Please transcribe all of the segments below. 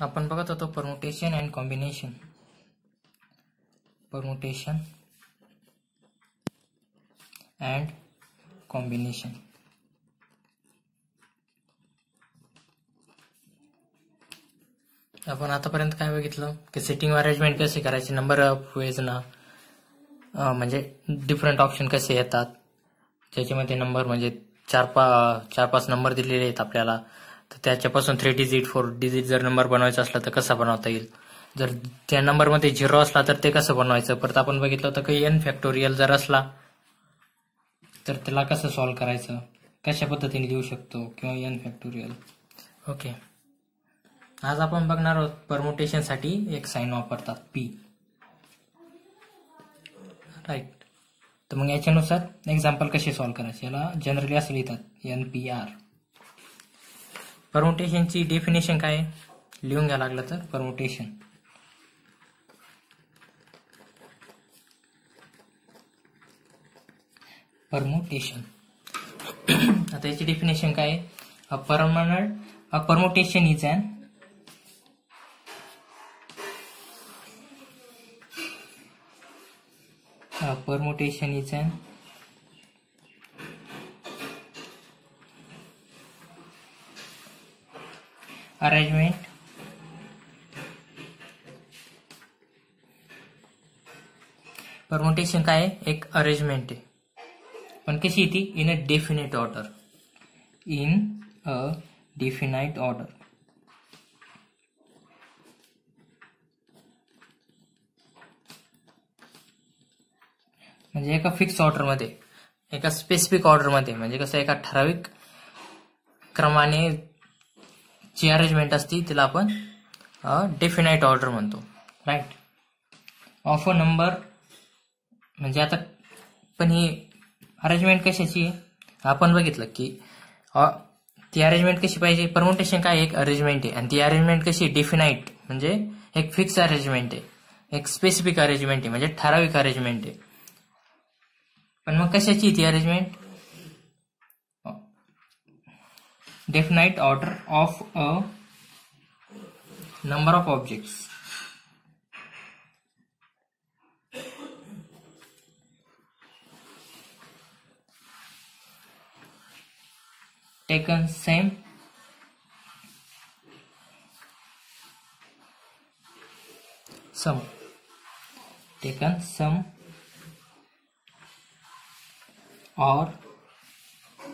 आपण बघत होतो permutation and combination permutation and combination आपण आतापर्यंत काय बघितलं की सिटिंग अरेंजमेंट कसे करायचे नंबर ऑफ ना म्हणजे डिफरंट ऑप्शन कसे येतात ज्याच्यामध्ये नंबर म्हणजे चार पा चार पाच नंबर दिलेले आहेत आपल्याला तर त्याच्यापासून थ्री डिजिट फोर डिजिट जर नंबर बनवायचा असला तर कसा बनवता येईल जर त्या नंबरमध्ये झिरो असला तर ते कसं बनवायचं परत आपण बघितलं होतं की एन फॅक्टोरियल जर असला तर त्याला कसं सॉल्व करायचं कशा पद्धतीने लिहू शकतो किंवा एन फॅक्टोरियल ओके आज आपण बघणार आहोत परमोटेशनसाठी एक साईन वापरतात पी राईट तर मग याच्यानुसार एक्झाम्पल कसे सॉल्व करायचे याला जनरली असं लिहितात एन पी आर परमुटेशनची डेफिनेशन काय लिहून घ्या लागलं तर परमोटेशन परमुटेशन आता याची डेफिनेशन काय आहे a permanent a permutation is an permutation is an arrangement permutation काय आहे एक अरेंजमेंट आहे पण कशी येते in a definite order in a definite order म्हणजे एका फिक्स ऑर्डरमध्ये एका स्पेसिफिक ऑर्डरमध्ये म्हणजे कसं एका ठराविक क्रमाने जी अरेंजमेंट असते तिला आपण डेफिनाईट ऑर्डर म्हणतो राईट ऑफ नंबर म्हणजे आता पण ही अरेंजमेंट कशाची आहे आपण बघितलं की ती अरेंजमेंट कशी पाहिजे परमुटेशन काय एक अरेंजमेंट आहे आणि ती अरेंजमेंट कशी डेफिनाईट म्हणजे एक फिक्स अरेंजमेंट आहे एक स्पेसिफिक अरेंजमेंट आहे म्हणजे ठराविक अरेंजमेंट आहे पण मग कशाची ती arrangement definite order of a number of objects. taken same sum taken sum or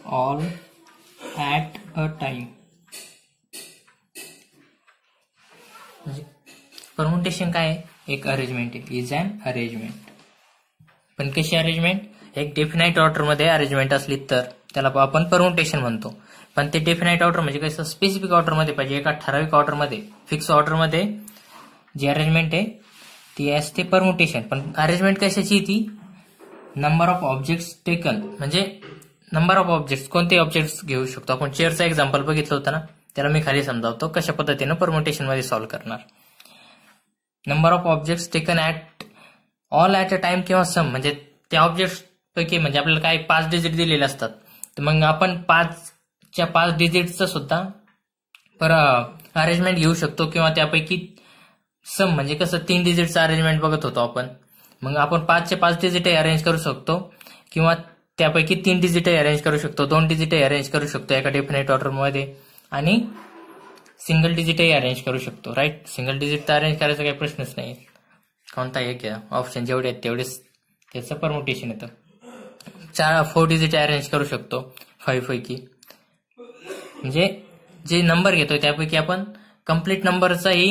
all at a time permutation म्हणजे काय एक अरेंजमेंट आहे इज अँड अरेंजमेंट पण कशी अरेंजमेंट एक डेफिनाईट मध्ये अरेंजमेंट असली तर त्याला आपण परमुटेशन म्हणतो पण ते डेफिनाईट ऑर्डर म्हणजे कसं स्पेसिफिक ऑर्डर मध्ये पाहिजे एका ठराविक ऑर्डर मध्ये फिक्स ऑर्डरमध्ये जी अरेंजमेंट आहे ती असते परमुटेशन पण अरेंजमेंट कशाची ती नंबर ऑफ ऑब्जेक्ट टेकन म्हणजे नंबर ऑफ ऑब्जेक्ट्स कोणते ऑब्जेक्ट्स घेऊ शकतो आपण चेअरचा एक्झाम्पल बघितलं होतं ना त्याला मी खाली समजावतो कशा पद्धतीनं परमुटेशनमध्ये सॉल्व्ह करणार number of objects taken at all at a time किंवा सम म्हणजे त्या ऑब्जेक्ट्स पैकी म्हणजे आपल्याला काय पाच डिजिट दिलेले असतात तर मग आपण पाचच्या पाच डिजिटचं सुद्धा पर अरेंजमेंट घेऊ शकतो किंवा त्यापैकी सम म्हणजे कसं तीन डिजिटचं अरेंजमेंट बघत होतो आपण मग आपण पाचचे पाच डिजिट अरेंज करू शकतो किंवा त्यापैकी तीन डिजिट अरेंज करू शकतो दोन डिजिट अरेंज करू शकतो एका डेफिनेट मध्ये आणि सिंगल डिजिटही अरेंज करू शकतो राईट सिंगल डिजिट तर अरेंज करायचा काही प्रश्नच नाही कोणता एक घ्या ऑप्शन जेवढे आहेत तेवढेच त्याचं परमोटेशन येतं चार फोर डिजिट अरेंज करू शकतो फाईव्ह पैकी म्हणजे जे नंबर घेतोय त्यापैकी आपण कम्प्लीट नंबरचाही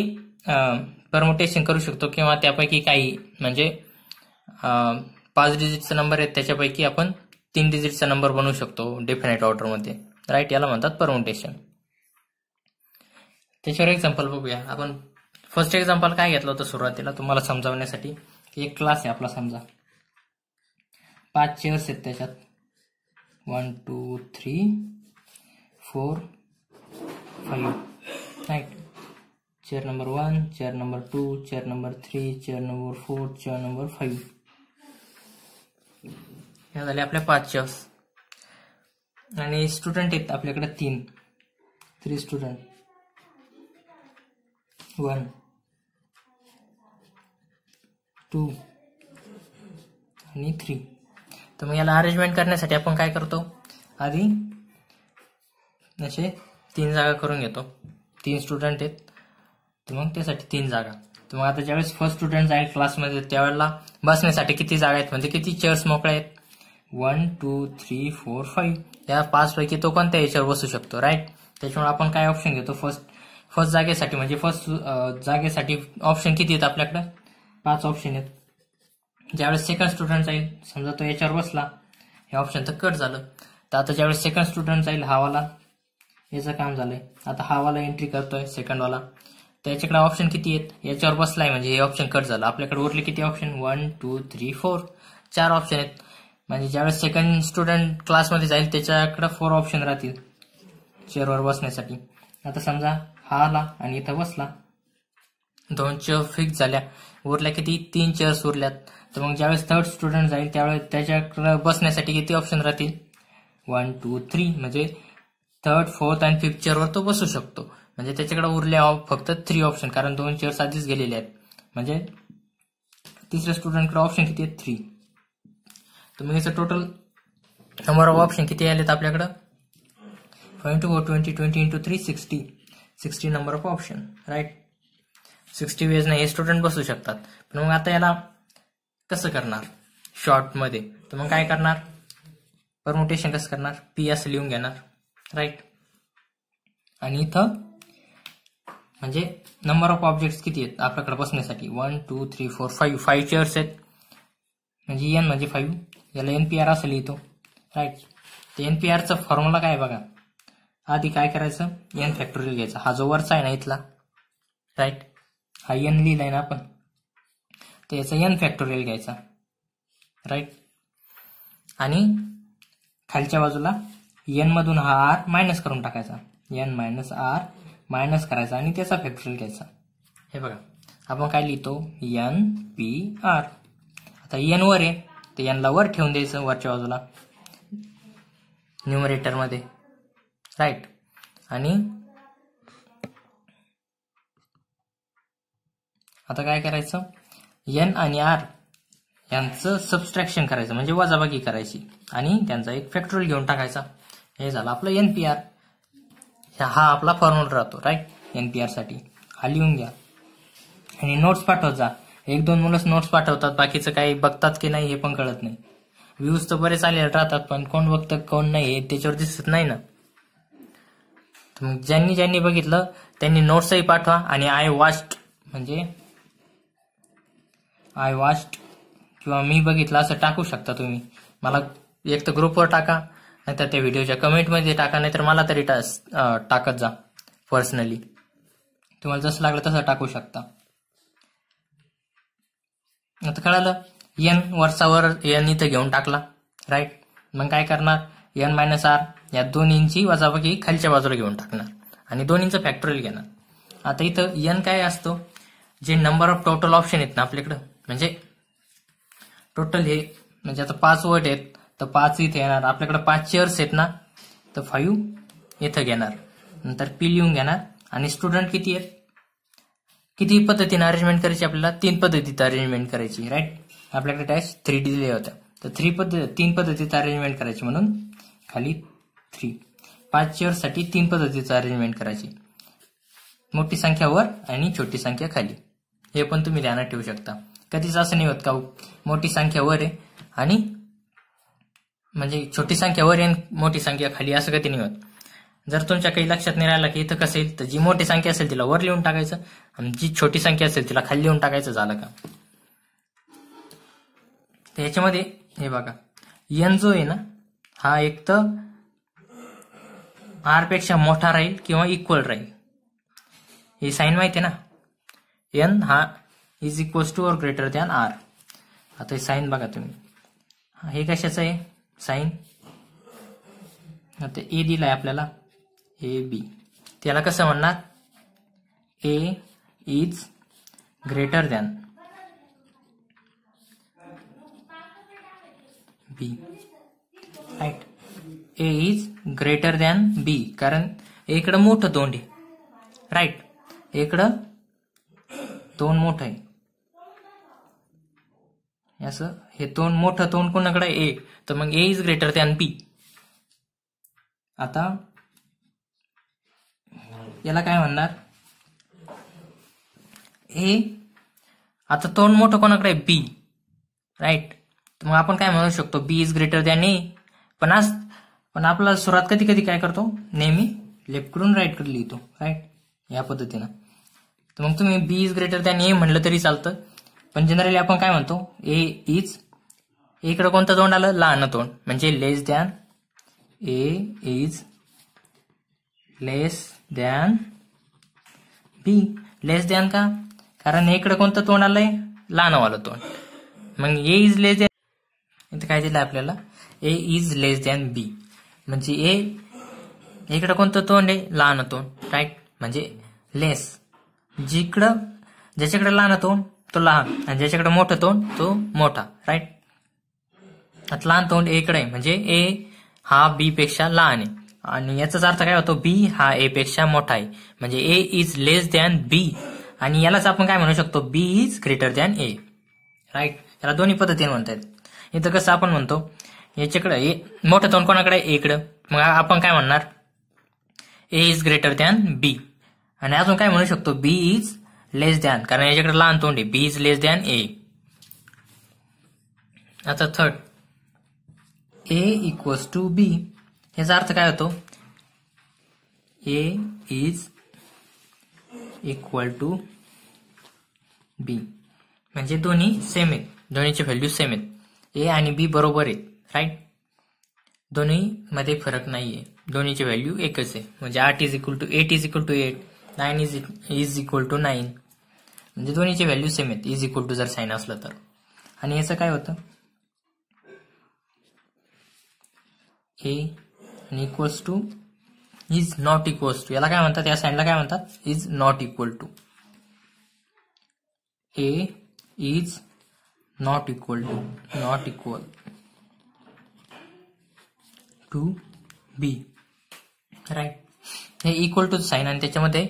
परमोटेशन करू शकतो किंवा त्यापैकी काही म्हणजे पाच डिजिटचा नंबर आहेत त्याच्यापैकी आपण तीन डिजिटचा नंबर बनवू शकतो डेफिनेट ऑर्डरमध्ये राईट याला म्हणतात परमुटेशन त्याच्यावर एक्झाम्पल बघूया आपण फर्स्ट एक्झाम्पल काय घेतलं होतं सुरुवातीला तुम्हाला समजावण्यासाठी एक क्लास आहे आपला समजा पाच चेअर्स आहेत त्याच्यात one two three four five right chair number one chair number two chair number three chair number four chair number five हे झाल्या आपल्या पाच चेअर्स आणि स्टुडंट आहेत आपल्याकडे तीन थ्री स्टुडंट वन टू आणि थ्री तर मग याला अरेंजमेंट करण्यासाठी आपण काय करतो आधी असे तीन जागा करून घेतो तीन स्टुडंट आहेत तर मग त्यासाठी तीन जागा तर मग आता ज्यावेळेस फर्स्ट स्टुडंट आहे क्लासमध्ये त्यावेळेला बसण्यासाठी किती जागा आहेत म्हणजे किती चेअर्स मोकळे आहेत one two three four five या पाचपैकी तो कोणत्या याच्यावर बसू शकतो राईट त्याच्यामुळे आपण काय ऑप्शन घेतो फर्स्ट फर्स्ट जागेसाठी म्हणजे फर्स्ट जागेसाठी ऑप्शन किती आहेत आपल्याकडे पाच ऑप्शन आहेत ज्यावेळेस सेकंड स्टुडंट जाईल समजा तो याच्यावर बसला हे ऑप्शन तर कट झालं तर आता ज्यावेळेस सेकंड स्टुडंट जाईल हावाला याचं काम झालंय आता हावाला एंट्री करतोय सेकंडवाला तर याच्याकडे ऑप्शन किती आहेत याच्यावर बसलाय म्हणजे हे ऑप्शन कट झालं आपल्याकडे उरले किती option one two three four चार ऑप्शन आहेत म्हणजे ज्यावेळेस सेकंड स्टुडंट क्लासमध्ये जाईल त्याच्याकडे फोर ऑप्शन राहतील चेअरवर बसण्यासाठी आता समजा हा आला आणि इथं बसला दोन चेअर फिक्स झाल्या उरल्या किती तीन चेअर्स उरल्यात तर मग ज्यावेळेस थर्ड स्टुडंट जाईल त्यावेळेस त्याच्याकडे बसण्यासाठी किती ऑप्शन राहतील वन टू थ्री म्हणजे थर्ड फोर्थ आणि फिफ्थ चेअरवर तो बसू शकतो म्हणजे त्याच्याकडे उरल्या फक्त थ्री ऑप्शन कारण दोन चेअर्स आधीच गेलेले आहेत म्हणजे तिसऱ्या स्टुडंटकडे ऑप्शन किती आहेत थ्री तर मग याचं टोटल नंबर ऑफ ऑप्शन किती आलेत आपल्याकडं twenty four twenty twenty into three sixty sixty number of option right sixty नाही हे स्टुडंट बसू शकतात पण मग आता याला कसं करणार शॉर्टमध्ये तर मग काय करणार परमुटेशन कसं करणार पी असं लिहून घेणार राईट आणि इथं म्हणजे नंबर ऑफ ऑब्जेक्ट्स किती आहेत आपल्याकडे बसण्यासाठी one two three four five five chairs आहेत म्हणजे एन म्हणजे फाईव्ह याला एन पी आर असं लिहितो राईट तर एन पी आरचा फॉर्म्युला काय बघा आधी काय करायचं एन फॅक्टोरियल घ्यायचा हा जो वरचा आहे ना इथला राईट हा एन लिहिला आहे ना आपण तर याचा एन फॅक्टोरियल घ्यायचा राईट आणि खालच्या बाजूला एन मधून हा आर मायनस करून टाकायचा एन मायनस आर मायनस करायचा आणि त्याचा फॅक्टोरियल घ्यायचा हे बघा आपण काय लिहितो एन पी आर आता एन वर आहे ते यांना वर ठेवून द्यायचं वरच्या बाजूला न्युमरेटरमध्ये राईट आणि आता काय करायचं एन आणि आर यांचं सबस्ट्रॅक्शन करायचं म्हणजे वजाबाकी करायची आणि त्यांचा एक फॅक्टोरियल घेऊन टाकायचा हे झालं आपलं एन पी आर हा आपला फॉर्म्युला राहतो राईट एन पी आरसाठी हा लिहून घ्या आणि नोट्स पाठवत जा एक दोन मुलंच नोट्स पाठवतात बाकीचं काही बघतात की नाही हे पण कळत नाही व्ह्यूज तर बरेच आले राहतात पण कोण बघतं कोण नाही हे त्याच्यावर दिसत नाही ना मग ज्यांनी ज्यांनी बघितलं त्यांनी नोट्सही पाठवा आणि आय वास्ट म्हणजे आय वास्ट किंवा मी बघितलं असं टाकू शकता तुम्ही मला एक तर ग्रुपवर टाका नाहीतर त्या व्हिडिओच्या कमेंटमध्ये टाका नाहीतर मला तरी टाकत जा पर्सनली तुम्हाला जसं लागलं तसं टाकू शकता आता कळालं एन वर्षावर एन इथं घेऊन टाकला राईट मग काय करणार एन मायनस आर या इंची वजाबाकी खालच्या बाजूला घेऊन टाकणार आणि इंच फॅक्टोरियल घेणार आता इथं एन काय असतो जे नंबर ऑफ टोटल ऑप्शन आहेत ना आपल्याकडं म्हणजे टोटल हे म्हणजे आता पाच वट आहेत तर पाच इथे येणार आपल्याकडे पाच चेअर्स आहेत ना तर फाईव्ह इथं घेणार नंतर पी लिहून घेणार आणि स्टुडंट किती आहेत किती पद्धतीने अरेंजमेंट करायची आपल्याला तीन पद्धतीत अरेंजमेंट करायची राईट आपल्याकडे टॅक्स थ्री दिले होता तर थ्री पद्धती तीन पद्धतीत अरेंजमेंट करायची म्हणून खाली थ्री पाच चेअरसाठी तीन पद्धतीचं अरेंजमेंट करायची मोठी संख्या वर आणि छोटी संख्या खाली हे पण तुम्ही ध्यानात ठेवू शकता कधीच असं नाही होत का हो? मोठी संख्या वर आहे आणि म्हणजे छोटी संख्या वर आणि मोठी संख्या खाली असं कधी नाही होत जर तुमच्या काही लक्षात नाही राहिला की इथं कसं येईल तर जी मोठी संख्या असेल तिला वर लिहून टाकायचं आणि जी छोटी संख्या असेल तिला खाली लिहून टाकायचं झालं का त्याच्यामध्ये हे बघा एन जो आहे ना हा एक तर पेक्षा मोठा राहील किंवा इक्वल राहील हे साईन माहिती आहे ना एन हा is equal to or greater than R आता हे साईन बघा तुम्ही हे कशाचं आहे साईन आता ए दिलाय आपल्याला ए बी त्याला कसं म्हणणार A is greater than B right A is greater than B कारण एकडं मोठं तोंड आहे राईट एकडं तोंड मोठं आहे असं हे तोंड मोठं तोंड कोणाकडे ए तर मग A is greater than B आता याला काय म्हणणार ए आता तोंड मोठं कोणाकडे बी राईट तर मग आपण काय म्हणू शकतो B is greater than A पण आज पण आपला सुरुवात कधी कधी काय करतो नेहमी लेफ्टकडून राईटकडे लिहितो राईट या पद्धतीनं तर मग तुम्ही B is greater than A म्हटलं तरी चालतं पण जनरली आपण काय म्हणतो ए इज एकडं कोणतं तोंड आलं लहान तोंड म्हणजे less than A is less than B less than का कारण इकडे कोणतं तोंड आलंय लहानवालं तोंड मग ए इज लेस दॅन इथं काय दिलं आपल्याला ए इज लेस दॅन बी म्हणजे ए इकडं कोणतं तोंड आहे लहान तोंड राईट म्हणजे लेस जिकडं ज्याच्याकडे लहान तोंड तो लहान आणि ज्याच्याकडे मोठं तोंड तो मोठा राईट लहान तोंड एकडे आहे म्हणजे ए हा बी पेक्षा लहान आहे आणि याचाच अर्थ काय होतो बी हा ए पेक्षा मोठा आहे म्हणजे A is less than B आणि यालाच आपण काय म्हणू शकतो B is greater than A right याला दोन्ही पद्धतीने म्हणतात इथं कसं आपण म्हणतो याच्याकडे मोठं तोंड कोणाकडे एकडं मग आपण काय म्हणणार A is greater than B आणि अजून काय म्हणू शकतो बी इज लेस दॅन कारण याच्याकडे लहान तोंड आहे बी इज लेस दॅन ए आता third A equals to B याचा अर्थ काय होतो A is equal to B म्हणजे दोन्ही सेम आहेत दोन्हीचे व्हॅल्यू सेम आहेत ए आणि बी बरोबर आहेत राईट मध्ये फरक नाहीये आहे दोन्हीचे व्हॅल्यू एकच आहे म्हणजे आठ is equal to eight is equal to eight nine is is equal to nine म्हणजे दोन्हीचे व्हॅल्यू सेम आहेत इज इक्वल टू जर साईन असलं तर आणि याचं काय होतं A equal equals to is not equals to याला काय म्हणतात या साईडला काय म्हणतात is not equal to A is not equal to not equal to B right हे इक्वल टू साईन आणि त्याच्यामध्ये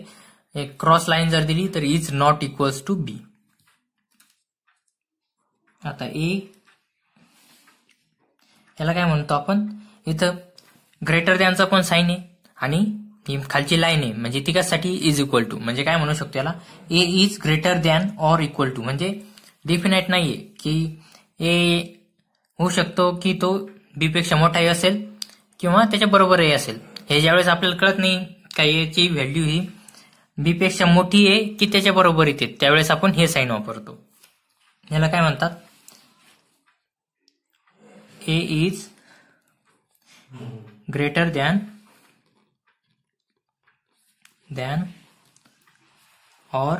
एक क्रॉस लाईन जर दिली तर is not equals to B आता ए याला काय म्हणतो आपण इथं ग्रेटर दॅनचा पण साईन आहे आणि ती खालची लाईन आहे म्हणजे ती इज इक्वल टू म्हणजे काय म्हणू शकतो याला A is greater than or equal to म्हणजे डेफिनेट नाहीये की ए होऊ शकतो की तो बीपेक्षा मोठाही असेल किंवा त्याच्या बरोबरही असेल हे ज्यावेळेस आपल्याला कळत नाही काही याची व्हॅल्यू ही बीपेक्षा मोठी आहे की त्याच्या बरोबर येते त्यावेळेस आपण हे साईन वापरतो याला काय म्हणतात A is greater than than or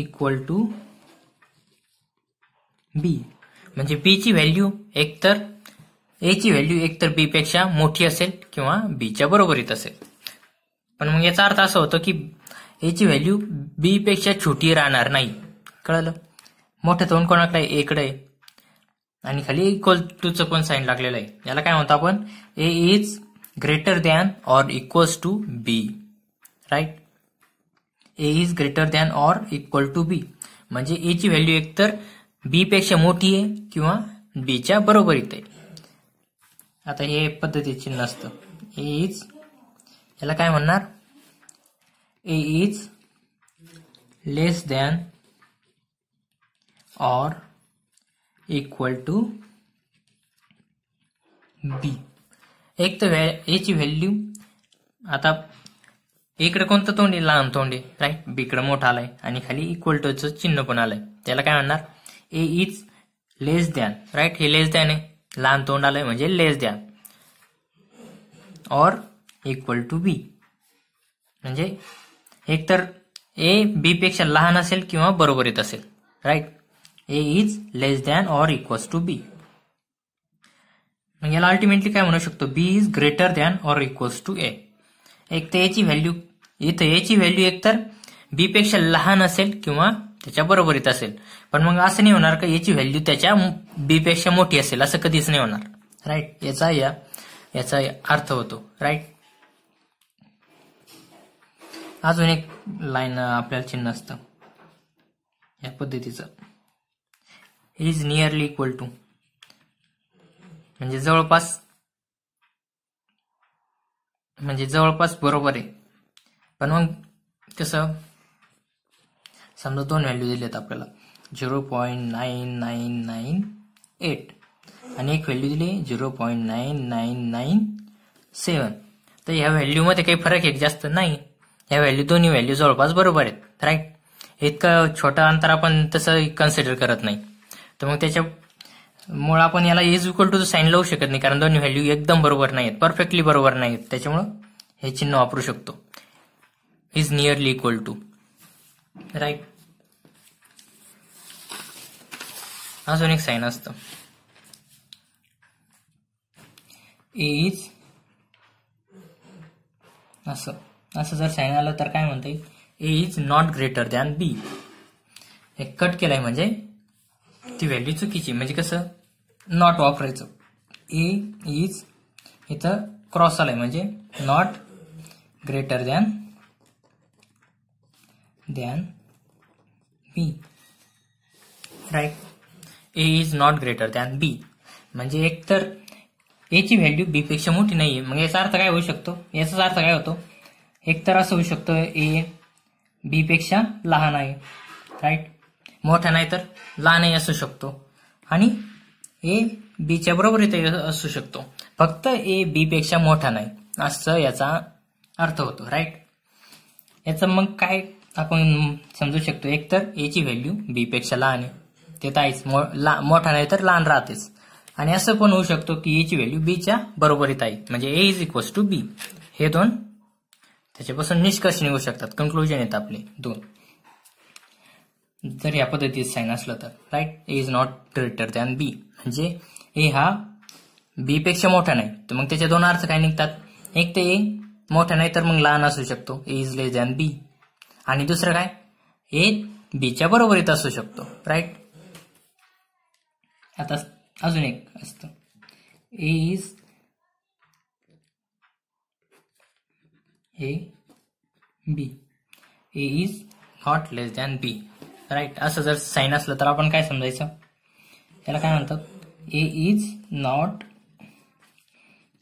equal to B म्हणजे बी ची व्हॅल्यू एकतर ए ची व्हॅल्यू एकतर बी पेक्षा मोठी असेल किंवा बीच्या च्या बरोबरीत असेल पण मग याचा अर्थ असा होतो की ए ची व्हॅल्यू बी पेक्षा छोटी राहणार नाही कळलं मोठं तोंड कोणाकडे एकडे आणि खाली इक्वल टू टूचं पण साईन लागलेलं आहे याला काय म्हणतो आपण A is greater than or equals to B. Right? A is greater than or equal to B. म्हणजे A ची व्हॅल्यू एकतर B पेक्षा मोठी आहे किंवा बीच्या बरोबरीत आहे आता हे पद्धतीचे नसतं ए इज याला काय म्हणणार A is less than or equal to B. एक तर व्हॅ ची व्हॅल्यू आता इकडे कोणतं तोंड आहे लहान तोंड आहे राईट बिकडं मोठा आलाय आणि खाली इक्वल टूचं चिन्ह पण आलंय त्याला काय म्हणणार ए इज लेस द्यान राईट हे लेस द्यान आहे लहान तोंड आलंय म्हणजे लेस द्या और इक्वल टू बी म्हणजे एक तर ए बी पेक्षा लहान असेल किंवा बरोबर येत असेल right A is less than or equal to B मग याला अल्टिमेटली काय म्हणू शकतो B is greater than or equals to A एक तर याची व्हॅल्यू इथं याची व्हॅल्यू एक तर बी पेक्षा लहान असेल किंवा त्याच्या बरोबरीत असेल पण मग असं नाही होणार का याची व्हॅल्यू त्याच्या बी पेक्षा मोठी असेल असं कधीच नाही होणार राईट याचा या याचा अर्थ होतो राईट अजून एक लाईन आपल्याला चिन्ह असतं या पद्धतीचं इज नियरली इक्वल टू म्हणजे जवळपास म्हणजे जवळपास बरोबर आहे पण मग कस समजा दोन व्हॅल्यू दिलेत आपल्याला zero point nine nine nine eight आणि एक व्हॅल्यू दिली zero point nine nine nine seven तर ह्या व्हॅल्यूमध्ये काही फरक आहे जास्त नाही ह्या व्हॅल्यू दोन्ही व्हॅल्यू जवळपास बरोबर आहेत राईट इतकं छोटा अंतर आपण तसं कन्सिडर करत नाही तर मग त्याच्या मुळे आपण याला इज इक्वल टू साईन लावू शकत नाही कारण दोन्ही व्हॅल्यू एकदम बरोबर नाहीत परफेक्टली बरोबर नाहीत त्याच्यामुळं हे चिन्ह वापरू शकतो is nearly equal to right अजून एक साईन असत इज असं असं जर साईन आलं तर काय म्हणता येईल A is not greater than B हे कट केलाय म्हणजे ती व्हॅल्यू चुकीची म्हणजे कसं नॉट वापरायचं ए इज इथं क्रॉस आलंय म्हणजे not greater than than B right A is not greater than B म्हणजे एकतर एची व्हॅल्यू बीपेक्षा मोठी नाही आहे मग याचा अर्थ काय होऊ शकतो याचाच अर्थ काय होतो एकतर असं होऊ शकतो ए बीपेक्षा लहान आहे राईट मोठा नाही तर लहानही असू शकतो आणि ए बीच्या बरोबर असू शकतो फक्त ए बी पेक्षा मोठा नाही असं याचा अर्थ होतो राईट याचं मग काय आपण समजू शकतो एक तर एची व्हॅल्यू बी पेक्षा लहान आहे ते तर आहेच मोठा नाही तर लहान राहतेच आणि असं पण होऊ शकतो की ए ची व्हॅल्यू बीच्या बरोबरीत आहे म्हणजे A is equals to B हे दोन त्याच्यापासून निष्कर्ष निघू शकतात कन्क्लुजन येतात आपले दोन जर या पद्धतीत साईन असलं तर right A is not greater than B म्हणजे ए हा बी पेक्षा मोठा नाही तर मग त्याचे दोन अर्थ काय निघतात एक ते ए मोठा नाही तर मग लहान असू शकतो ए इज लेस दॅन बी आणि दुसरं काय ए बीच्या बरोबरीत असू शकतो राईट आता अजून एक असत A is A B A is not less than B right असं जर साईन असलं तर आपण काय समजायचं त्याला काय म्हणतात A is not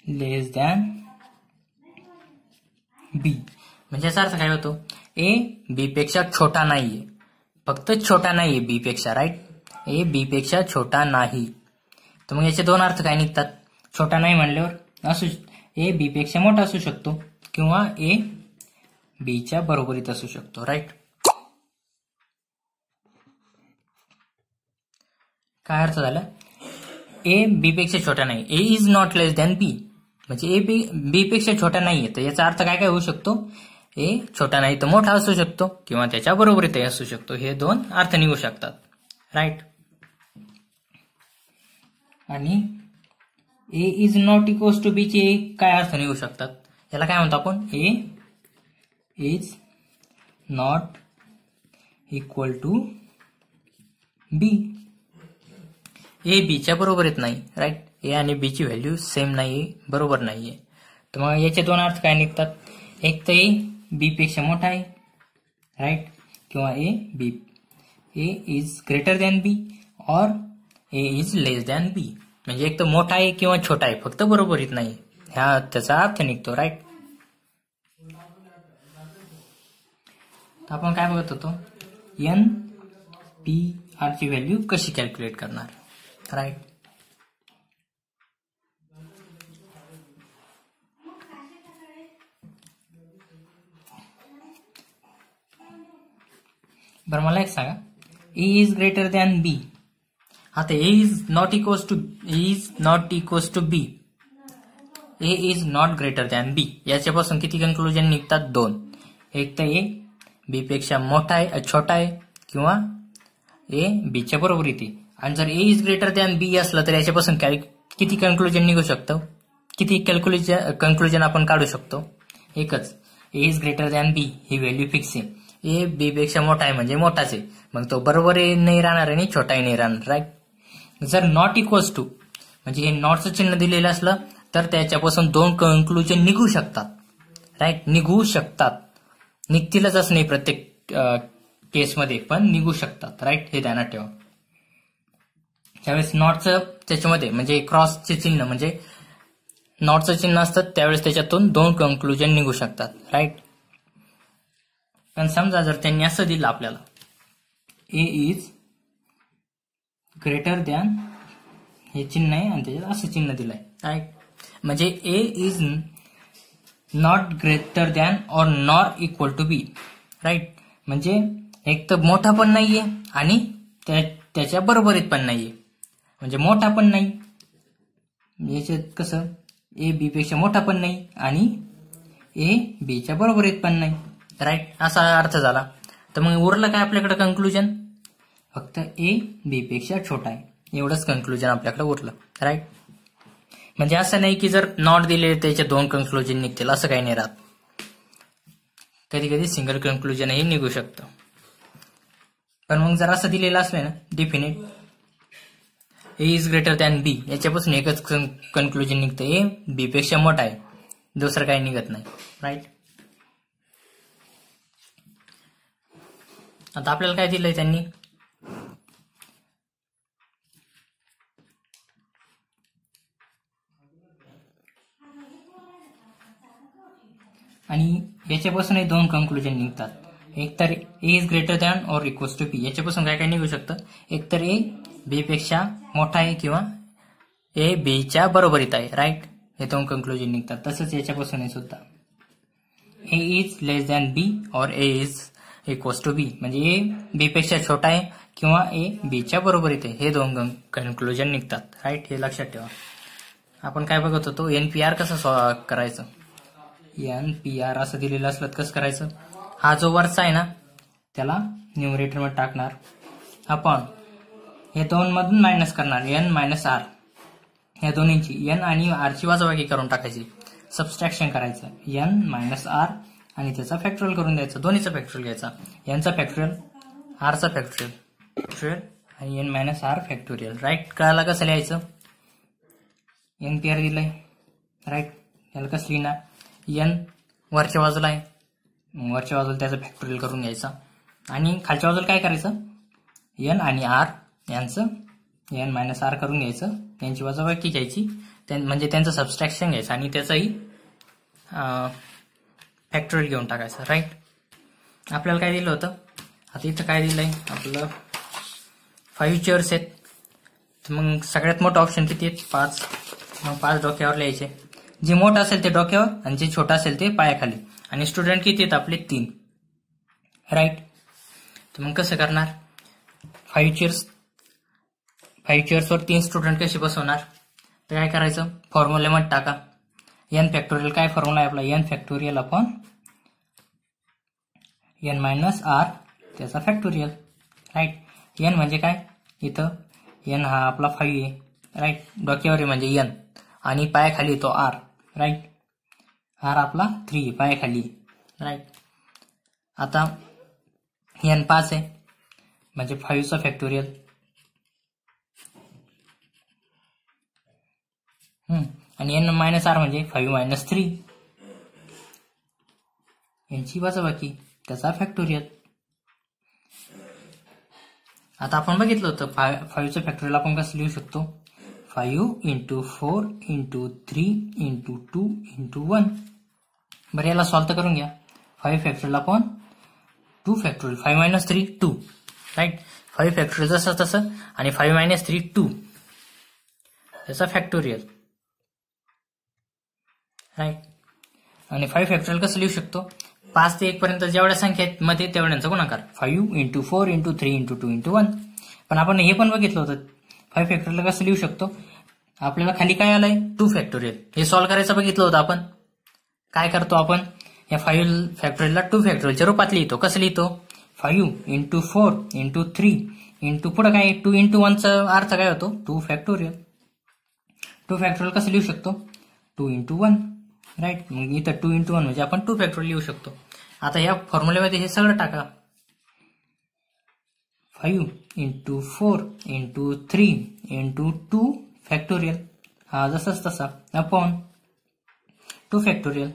less than B म्हणजे याचा अर्थ काय होतो ए बी पेक्षा छोटा नाहीये फक्त छोटा नाहीये बी पेक्षा राईट ए बी पेक्षा छोटा नाही तर मग याचे दोन अर्थ काय निघतात छोटा नाही म्हणल्यावर असू ए बी पेक्षा मोठा असू शकतो किंवा ए बीच्या बरोबरीत असू शकतो राईट काय अर्थ झाला ए बी पेक्षा छोटा नाही A is not less than B म्हणजे ए बी बी पेक्षा छोटा नाहीये तर याचा अर्थ काय काय होऊ शकतो ए छोटा नाही तर मोठा असू शकतो किंवा त्याच्या ते असू शकतो हे दोन अर्थ निघू शकतात राईट आणि A is not equals to B चे काय अर्थ निघू शकतात याला काय म्हणतो आपण A is not equal to B A बीच्या बरोबर येत नाही राईट ए आणि बीची व्हॅल्यू सेम नाही बरोबर नाही आहे तर मग याचे दोन अर्थ काय निघतात एक तर ए पेक्षा मोठा आहे राईट किंवा A B A is greater than B और A is less than B म्हणजे एक तर मोठा आहे किंवा छोटा आहे फक्त बरोबर येत नाही ह्या त्याचा अर्थ निघतो राईट आपण काय बघत होतो एन पी आर ची व्हॅल्यू कशी कॅल्क्युलेट करणार राईट बरं मला एक सांगा A is greater than B आता A is not equals to is not equals to B A is not greater than B याच्यापासून किती कन्क्लुजन निघतात दोन एक तर ए बी पेक्षा मोठा आहे छोटा आहे किंवा ए बीच्या बरोबर येते आणि जर A is greater than B असलं तर याच्यापासून कॅल किती कन्क्लुजन निघू शकतो किती कॅल्क्युलेज कन्क्लुजन आपण काढू शकतो एकच A is greater than B ही व्हॅल्यू फिक्स आहे ए बी पेक्षा मोठा आहे म्हणजे मोठाच आहे मग तो बरोबरही नाही राहणार आणि छोटाही नाही राहणार राईट जर नॉट इक्वल्स टू म्हणजे हे नॉटचं चिन्ह दिलेलं असलं तर त्याच्यापासून दोन कन्क्लुजन निघू शकतात राईट निघू शकतात निघतीलच असं नाही प्रत्येक केसमध्ये पण निघू शकतात राईट हे ध्यानात ठेवा त्यावेळेस नॉटचं त्याच्यामध्ये म्हणजे क्रॉसचे चिन्ह म्हणजे नॉटचं चिन्ह असतात त्यावेळेस त्याच्यातून दोन कन्क्लुजन निघू शकतात राईट पण समजा जर त्यांनी असं दिलं आपल्याला ए इज ग्रेटर दॅन हे चिन्ह आहे आणि त्याच्यात असं चिन्ह दिलं आहे राईट म्हणजे A is not greater than or not equal to B right म्हणजे एक तर मोठा पण नाहीये आणि त्याच्या बरोबरीत पण नाहीये म्हणजे मोठा पण नाही याच्यात कसं ए बी पेक्षा मोठा पण नाही आणि ए बीच्या बरोबर येत पण नाही राईट असा अर्थ झाला तर मग उरलं काय आपल्याकडे कन्क्लुजन फक्त ए बी पेक्षा छोटा आहे एवढंच कन्क्लुजन आपल्याकडे उरलं राईट म्हणजे असं नाही की जर नॉट दिले त्याचे दोन कन्क्लुजन निघतील असं काही नाही राहत कधी कधी सिंगल कन्क्लुजनही निघू शकतं पण मग जर असं दिलेलं असलं ना definite A is greater than B याच्यापासून एकच कन्क्लुजन निघतं ए बी पेक्षा मोठा आहे दुसरं काही निघत नाही राईट आता आपल्याला काय दिलंय त्यांनी आणि याच्यापासून दोन कन्क्लुजन निघतात एक तर A is greater than or equals to B याच्यापासून काय काय निघू शकतं एक तर ए बी पेक्षा मोठा आहे किंवा ए बीच्या बरोबरीत आहे राईट हे दोन कन्क्लुजन निघतात तसंच याच्यापासून सुद्धा ए इज लेस दॅन बी और A is equals to B म्हणजे ए बी पेक्षा छोटा आहे किंवा ए बीच्या बरोबरीत आहे हे दोन कन्क्लुजन निघतात राईट हे लक्षात ठेवा आपण काय बघत होतो एन पी आर कसं करायचं एन पी आर असं दिलेलं असलं कसं करायचं हा जो वरचा आहे ना त्याला न्यूमरेटरमध्ये टाकणार आपण हे दोन मधून मायनस करणार एन मायनस आर या दोन्हीची एन आणि आरची वाजवागी करून टाकायची सबस्ट्रॅक्शन करायचं एन मायनस आर आणि त्याचा फॅक्टरल करून द्यायचा दोन्हीचा फॅक्टरल घ्यायचा यांचा फॅक्टरियल आरचा फॅक्टरियल फॅक्टरियल आणि N minus R factorial right कळायला कसं लिहायचं एन पी दिलं दिलंय राईट याला कसं लिहिणार एन वरच्या बाजूला आहे वरच्या बाजूला त्याचं फॅक्टोरियल करून घ्यायचा आणि खालच्या बाजूला काय करायचं एन आणि आर यांचं एन मायनस आर करून घ्यायचं त्यांची वजाबाकी घ्यायची म्हणजे त्यांचं सबस्ट्रॅक्शन घ्यायचं आणि त्याचंही फॅक्टरी घेऊन टाकायचं राईट आपल्याला काय दिलं होतं आता इथं काय दिलं आहे आपलं फाईव्ह चेअर्स आहेत मग सगळ्यात मोठं ऑप्शन किती आहेत पाच मग पाच डोक्यावर लिहायचे जे मोठं असेल ते डोक्यावर आणि जे छोटं असेल ते पायाखाली आणि स्टुडंट किती आहेत आपले तीन राईट तर मग कसं करणार फाईव्ह चेअर्स फाईव्ह वर तीन स्टुडंट कसे बसवणार तर काय करायचं मत टाका एन फॅक्टोरियल काय फॉर्म्युला आहे आपला N factorial upon N minus R त्याचा फॅक्टोरियल राईट एन म्हणजे काय इथं एन हा आपला फाईव्ह आहे राईट डोक्यावर म्हणजे एन आणि पायाखाली तो आर राईट आर आपला थ्री पायाखाली राईट आता एन पाच आहे म्हणजे फाईव्हचा फॅक्टोरियल आणि एन मायनस आर म्हणजे फाईव्ह मायनस थ्री यांची वाचा बाकी त्याचा फॅक्टोरियल आता आपण बघितलं होतं फाय फाईव्हच्या फॅक्टोरियल आपण कसं लिहू शकतो five into four into three into two into one बरं याला सॉल्व्ह करून घ्या फाईव्ह फॅक्टोरियल आपण two factorial five minus three two right five factorial जसं तसं आणि फाईव्ह मायनस थ्री टू त्याचा फॅक्टोरियल राईट आणि फाईव्ह फॅक्टोरियल कसं लिहू शकतो पाच ते एक पर्यंत जेवढ्या संख्या आहेत मध्ये तेवढ्यांचा गुणाकार five into four into three into two into one पण आपण हे पण बघितलं होतं फाईव्ह फॅक्टरीला कसं लिहू शकतो आपल्याला खाली काय आलंय टू फॅक्टोरियल हे सॉल्व्ह करायचं बघितलं होतं आपण काय करतो आपण या फाईव्ह फॅक्टोरियलला टू फॅक्टोरियलच्या रूपात लिहितो कसं लिहितो five into four into three into पुढं काय टू इंटू वनचा अर्थ काय होतो टू फॅक्टोरियल टू फॅक्टोरियल कसं लिहू शकतो टू इंटू वन राईट मग इथं टू इंटू वन म्हणजे आपण टू फॅक्टोरियल लिहू शकतो आता या फॉर्म्युल्यामध्ये हे सगळं टाका five into four into three into two factorial हा जसाच तसा अपॉन टू फॅक्टोरियल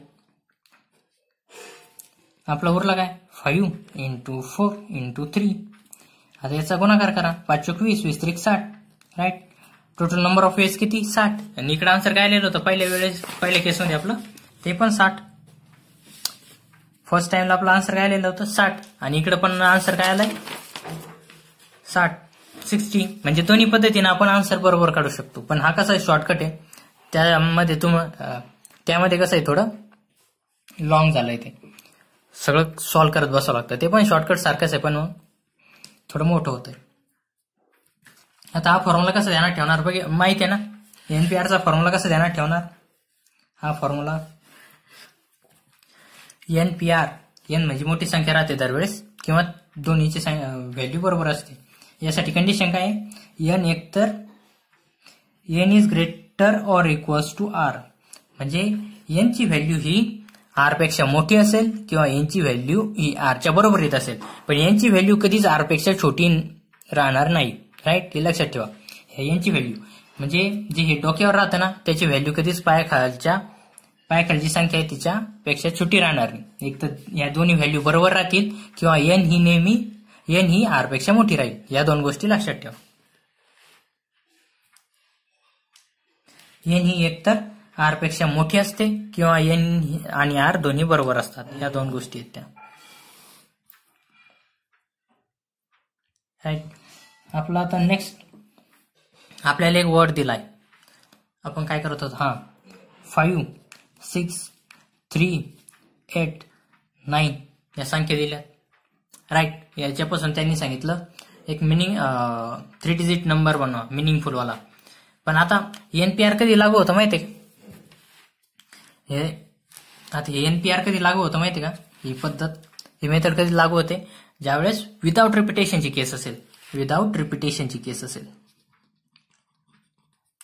आपला उरला काय five into four into three आता याचा गुणाकार करा पाच एकवीस वीस वीस त्रिक साठ राईट टोटल नंबर ऑफ वेळेस किती साठ आणि इकडे आन्सर काय लिहिलं होतं पहिल्या वेळेस पहिल्या केसमध्ये आपलं ते पण साठ फर्स्ट टाइमला आपला आन्सर काय आलेलं होतं साठ आणि इकडे पण आन्सर काय आलाय साठ सिक्स्टी म्हणजे दोन्ही पद्धतीने आपण आन्सर बरोबर काढू शकतो पण हा कसा आहे शॉर्टकट आहे त्यामध्ये तुम त्यामध्ये कसं आहे थोडं लॉंग झालंय ते सगळं सॉल्व्ह करत बसावं लागतं ते पण शॉर्टकट सारखंच आहे पण थोडं मोठं होतंय आता हा फॉर्म्युला कसं ध्यानात ठेवणार बघ माहिती आहे ना एनपीआरचा फॉर्म्युला कसं ध्यानात ठेवणार हा formula N P R N म्हणजे मोठी संख्या राहते दरवेळेस किंवा दोन्हीची व्हॅल्यू बरोबर असते यासाठी कंडिशन काय आहे एन एकतर N is greater or equals to R म्हणजे एनची व्हॅल्यू ही आर पेक्षा मोठी असेल किंवा एनची व्हॅल्यू ही आरच्या बरोबर येत असेल पण यांची व्हॅल्यू कधीच आर पेक्षा छोटी राहणार नाही राईट हे लक्षात ठेवा यांची व्हॅल्यू म्हणजे जे हे डोक्यावर राहतं ना त्याची व्हॅल्यू कधीच खालच्या पायाखालची संख्या आहे तिच्यापेक्षा पेक्षा छोटी राहणार नाही एक तर या दोन्ही व्हॅल्यू बरोबर राहतील किंवा एन ही नेहमी एन ही आर पेक्षा मोठी राहील या दोन गोष्टी लक्षात ठेवा एन ही एकतर आर पेक्षा मोठी असते किंवा एन आणि आर दोन्ही बरोबर असतात या दोन गोष्टी आहेत त्या आपलं आपला आता नेक्स्ट आपल्याला एक वर्ड दिलाय आपण काय करत आहोत हा five six three eight nine या संख्या दिल्या राईट याच्यापासून त्यांनी सांगितलं एक मिनिंग थ्री डिजिट नंबर बनवा मिनिंगफुलवाला पण आता एनपीआर कधी लागू होतं माहिती हे आता एनपीआर कधी लागू होतं माहिती का ही पद्धत ही मेथड कधी लागू होते ज्यावेळेस विदाऊट रिपिटेशनची केस असेल विदाऊट रिपिटेशनची केस असेल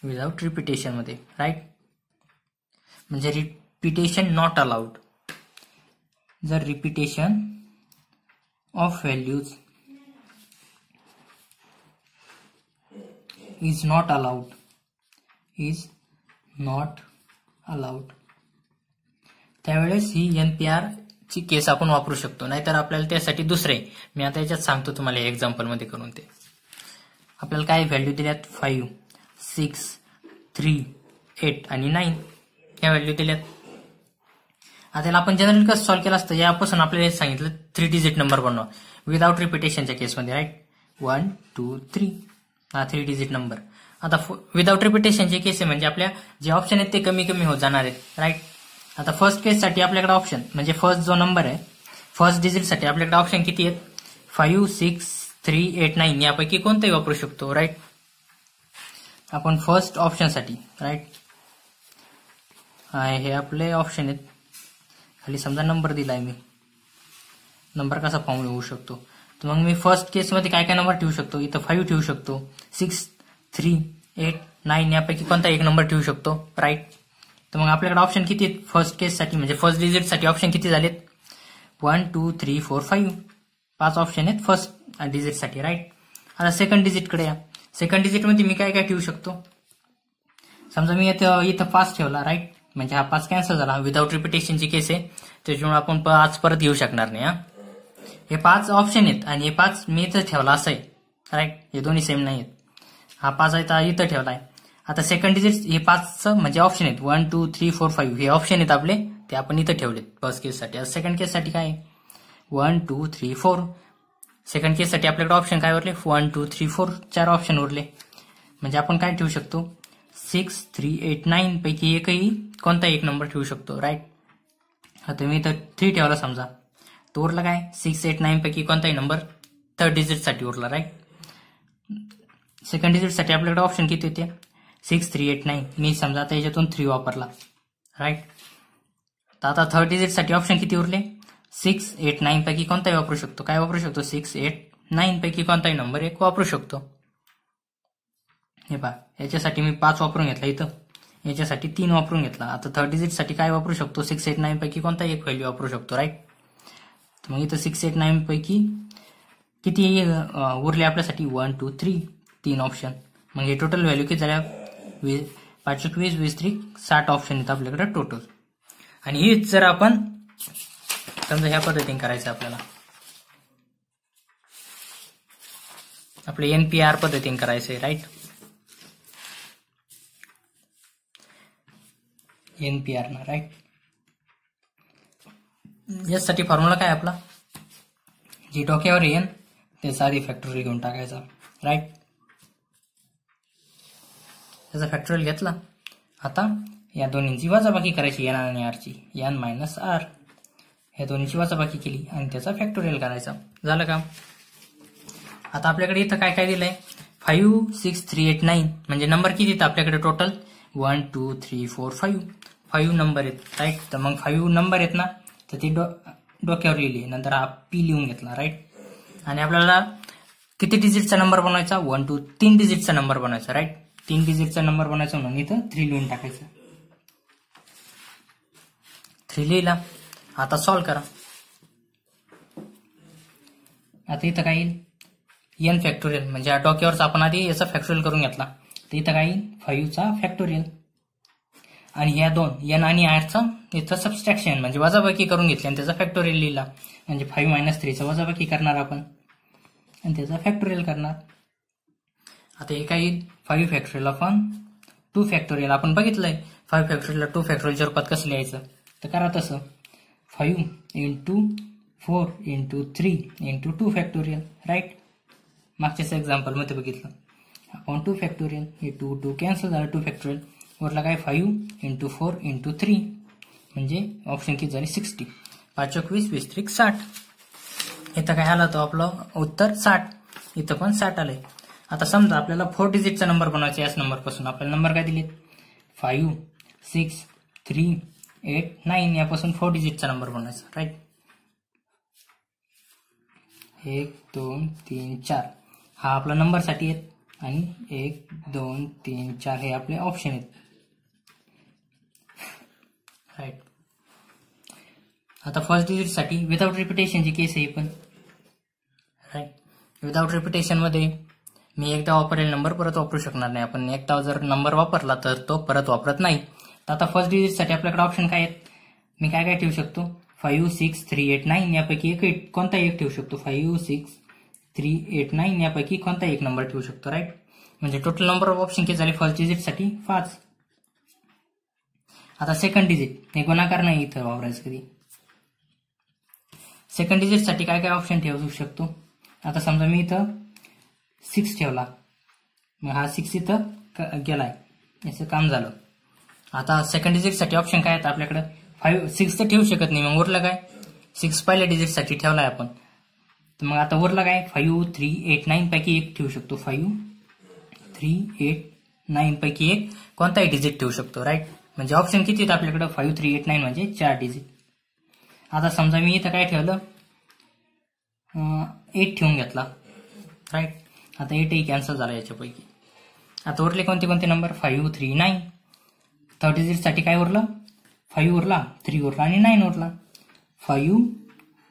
विदाऊट मध्ये राईट म्हणजे रिपिटेशन नॉट अलाउड जर repetition of values is not allowed is not allowed त्यावेळेस ही एन पी आर ची केस आपण वापरू शकतो नाहीतर आपल्याला त्यासाठी दुसरे मी आता याच्यात सांगतो तुम्हाला एक्झाम्पलमध्ये करून ते आपल्याला काय व्हॅल्यू दिल्यात फाईव्ह सिक्स थ्री एट आणि नाईन क्या व्हॅल्यू दिल्या आता त्याला आपण जनरल कसं सॉल्व्ह केलं असतं यापासून आपल्याला सांगितलं थ्री डिजिट नंबर बनवा विदाउट रिपिटेशनच्या केसमध्ये राईट वन टू थ्री हा थ्री डिजिट नंबर आता विदाउट रिपिटेशनचे केस म्हणजे आपल्या जे ऑप्शन आहेत ते कमी कमी होत जाणार आहेत राईट आता फर्स्ट केससाठी आपल्याकडे ऑप्शन म्हणजे फर्स्ट जो नंबर आहे फर्स्ट डिजिटसाठी आपल्याकडे ऑप्शन किती आहेत five six three eight nine यापैकी कोणतंही वापरू शकतो राईट आपण फर्स्ट ऑप्शनसाठी राईट हे आपले ऑप्शन आहेत खाली समजा नंबर दिलाय मी नंबर कसा फॉर्म येऊ शकतो तर मग मी फर्स्ट केसमध्ये काय काय नंबर ठेवू शकतो इथं फाईव्ह ठेवू शकतो सिक्स थ्री एट नाईन यापैकी कोणता एक नंबर ठेवू शकतो राईट तर मग आपल्याकडे ऑप्शन किती आहेत फर्स्ट केससाठी म्हणजे फर्स्ट डिजिटसाठी ऑप्शन किती झालेत one two three four five पाच ऑप्शन आहेत फर्स्ट डिजिटसाठी राईट आता सेकंड डिजिटकडे या सेकंड डिजिटमध्ये मी काय काय ठेवू शकतो समजा मी इथं इथं पाच ठेवला राईट म्हणजे हा पाच कॅन्सल झाला विदाउट रिपिटेशनची केस आहे त्याच्यामुळे आपण पाच परत घेऊ शकणार नाही हा हे पाच ऑप्शन आहेत आणि हे पाच मी इथं ठेवला असं आहे राईट हे दोन्ही सेम नाही आहेत हा पाच आहे तर इथं ठेवला आहे आता सेकंड डिजिट हे पाच म्हणजे ऑप्शन आहेत one two three four five हे ऑप्शन आहेत आपले ते आपण इथं ठेवलेत फर्स्ट केससाठी आता सेकंड केससाठी काय one two three four second केससाठी आपल्याकडे ऑप्शन काय उरले वन टू थ्री फोर चार ऑप्शन उरले म्हणजे आपण काय ठेवू शकतो सिक्स थ्री एट नाईन पैकी एकही कोणता एक नंबर ठेवू शकतो राईट आता मी तर थ्री ठेवला समजा तो उरला काय सिक्स एट नाईन पैकी कोणताही नंबर थर्ड डिजिटसाठी उरला राईट सेकंड डिजिटसाठी आपल्याकडे ऑप्शन किती होते सिक्स थ्री एट नाईन मी समजा आता याच्यातून थ्री वापरला राईट तर आता थर्ड डिजिटसाठी ऑप्शन किती उरले सिक्स एट पैकी कोणताही वापरू शकतो काय वापरू शकतो सिक्स एट पैकी कोणताही नंबर एक वापरू शकतो हे पहा याच्यासाठी मी पाच वापरून घेतला इथं याच्यासाठी तीन वापरून घेतला आता थर्ड साठी काय वापरू शकतो सिक्स एट पैकी कोणता एक व्हॅल्यू वापरू शकतो राईट तर मग इथं सिक्स एट पैकी किती उरले आपल्यासाठी वन टू थ्री तीन ऑप्शन मग हे टोटल व्हॅल्यू किती झाल्या वीस पाचशे वीस वीस थ्री साठ ऑप्शन येतं आपल्याकडे टोटल आणि हेच जर आपण समजा ह्या पद्धतीने करायचं आपल्याला आपले एन पी आर पद्धतीने करायचं आहे राईट एन पी ना राईट यासाठी फॉर्म्युला काय आपला जी डोक्यावर एन ते आधी फॅक्टरी घेऊन टाकायचा राईट त्याचा फॅक्टोरियल घेतला आता या दोन्हींची वाचाबाकी करायची एन आणि आरची एन मायनस आर या दोन्हीची वाचाबाकी केली आणि त्याचा फॅक्टोरियल करायचा झालं का आता आपल्याकडे इथं काय काय दिलंय five six three eight nine म्हणजे नंबर किती आपल्याकडे total one two three four five five number येत राईट तर मग फाईव्ह नंबर येत ना तर ती डो डोक्यावर लिहिली नंतर हा पी लिहून घेतला राईट आणि आपल्याला किती डिजिटचा नंबर बनवायचा वन टू तीन डिजिटचा नंबर बनवायचा राईट तीन डिजिटचा नंबर बनवायचा म्हणून इथं थ्री लिहून टाकायचा थ्री लिहिला आता सॉल्व करा आता इथं काय येईल एन फॅक्टोरियल म्हणजे या आपण आधी याचा फॅक्टोरियल करून घेतला तर इथं काय फाईव्हचा फॅक्टोरियल आणि या दोन एन आणि चा याचा सबस्ट्रॅक्शन म्हणजे वजाबाकी करून घेतली आणि त्याचा फॅक्टोरियल लिहिला म्हणजे फाईव्ह मायनस थ्रीचा वजाबाकी करणार आपण आणि त्याचा फॅक्टोरियल करणार आता हे काय येईल फाईव्ह फॅक्टोरियल आपण टू फॅक्टोरियल आपण बघितलंय फाईव्ह फॅक्टोरियलला टू फॅक्टोरियलच्या रूपात कसं लिहायचं तर करा तसं five into four into three into two factorial right मागच्याच एक्झाम्पलमध्ये बघितलं अपॉन टू फॅक्टोरियल हे टू टू कॅन्सल झालं टू फॅक्टोरियल वरला काय five into four into three म्हणजे ऑप्शन किती झाली सिक्स्टी पाच एकवीस वीस त्रिक साठ इथं काय आला तो आपलं उत्तर साठ इथं पण साठ आलंय आता समजा आपल्याला फोर डिजिटचा नंबर बनवायचा याच नंबरपासून आपल्याला नंबर काय दिलेत five six three eight nine यापासून फोर डिजिटचा नंबर बनवायचा राईट एक दोन तीन चार हा आपला नंबरसाठी येत आणि एक दोन तीन चार हे आपले ऑप्शन आहेत राईट आता फर्स्ट साठी विदाउट रिपिटेशनची केस आहे पण राईट विदाउट मध्ये मी एकदा वापरलेला नंबर परत वापरू शकणार नाही आपण एकदा जर नंबर वापरला तर तो परत वापरत नाही तर आता फर्स्ट साठी आपल्याकडे ऑप्शन काय आहेत मी काय काय ठेवू शकतो five six three eight nine यापैकी एक कोणता एक ठेवू शकतो five six three eight nine यापैकी कोणता एक नंबर ठेवू शकतो राईट म्हणजे टोटल नंबर ऑफ ऑप्शन किती झाले फर्स्ट साठी पाच आता सेकंड डिजिट हे गुणाकार नाही इथं वापरायचं कधी सेकंड डिजिट साठी काय काय ऑप्शन ठेवू शकतो आता समजा मी इथं सिक्स ठेवला मग हा सिक्स इथं गेलाय याचं काम झालं आता सेकंड डिजिट साठी ऑप्शन काय आहेत आपल्याकडं फाईव्ह सिक्स तर ठेवू शकत नाही मग उरलं काय सिक्स पहिल्या डिजिटसाठी ठेवलाय आपण तर मग आता वरला काय फाईव्ह थ्री एट नाईन पैकी एक ठेवू शकतो फाईव्ह थ्री एट नाईन पैकी एक कोणताही डिजिट ठेवू शकतो राईट म्हणजे ऑप्शन किती आहेत आपल्याकडं फाईव्ह थ्री एट नाईन म्हणजे चार डिजिट आता समजा मी इथं काय ठेवलं एट ठेवून घेतला राईट आता एटही कॅन्सल झाला याच्यापैकी आता उरले कोणते कोणते number five three nine third डिजिटसाठी काय उरलं फाईव्ह उरला थ्री उरला आणि नाईन उरला फाईव्ह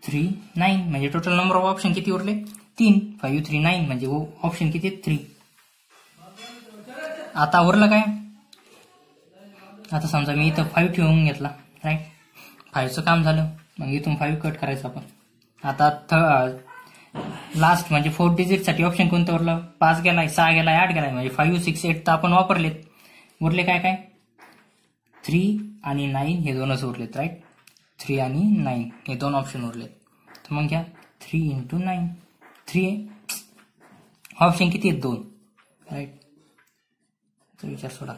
थ्री नाईन म्हणजे टोटल नंबर ऑफ ऑप्शन किती उरले तीन फाईव्ह थ्री नाईन म्हणजे ऑप्शन किती थ्री आता उरलं काय आता समजा मी इथं फाईव्ह ठेवून घेतला राईट फाईव्हचं काम झालं मग इथून फाईव्ह कट करायचं आपण आता थ लास्ट म्हणजे फोर डिजिटसाठी ऑप्शन कोणतं उरलं पाच गेलाय सहा गेलाय आठ गेलाय म्हणजे फाईव्ह सिक्स एट तर आपण वापरलेत उरले काय काय थ्री आणि नाईन हे दोनच उरलेत राईट थ्री आणि नाईन हे दोन ऑप्शन उरलेत तर मग घ्या three into nine three option किती आहेत दोन राईट विचार सोडा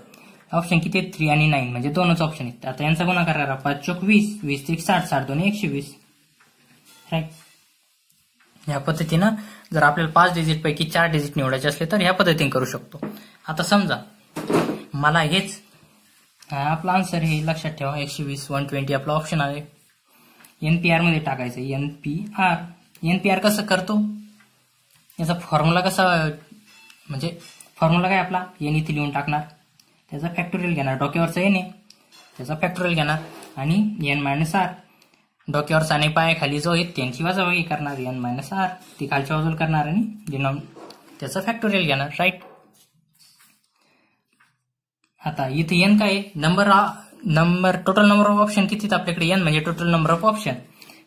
ऑप्शन किती आहेत थ्री आणि नाईन म्हणजे दोनच ऑप्शन आहेत आता यांचा गुन्हा करा पाच चोक वीस वीस ते साठ साठ दोन एकशे वीस राईट या पद्धतीनं जर आपल्याला पाच डिजिट पैकी चार डिजिट निवडायचे असले तर ह्या पद्धतीने करू शकतो आता समजा मला हेच आपला आन्सर हे लक्षात ठेवा एकशे वीस वन ट्वेंटी आपला ऑप्शन आहे एन एनपीआर मध्ये टाकायचं N N P P R कसं करतो याचा फॉर्म्युला कसा म्हणजे फॉर्म्युला काय आपला एन इथे लिहून टाकणार त्याचा फॅक्टोरियल घेणार डोक्यावरचा एन आहे त्याचा फॅक्टोरियल घेणार आणि एन मायनस आर डोक्यावरचा आणि पाय खाली जो आहे त्यांची वगैरे करणार एन मायनस आर ती खालच्या बाजूला करणार आणि डिनॉम त्याचा फॅक्टोरियल घेणार राईट आता इथे एन काय number number total number of option किती आपल्याकडे एन म्हणजे total number of option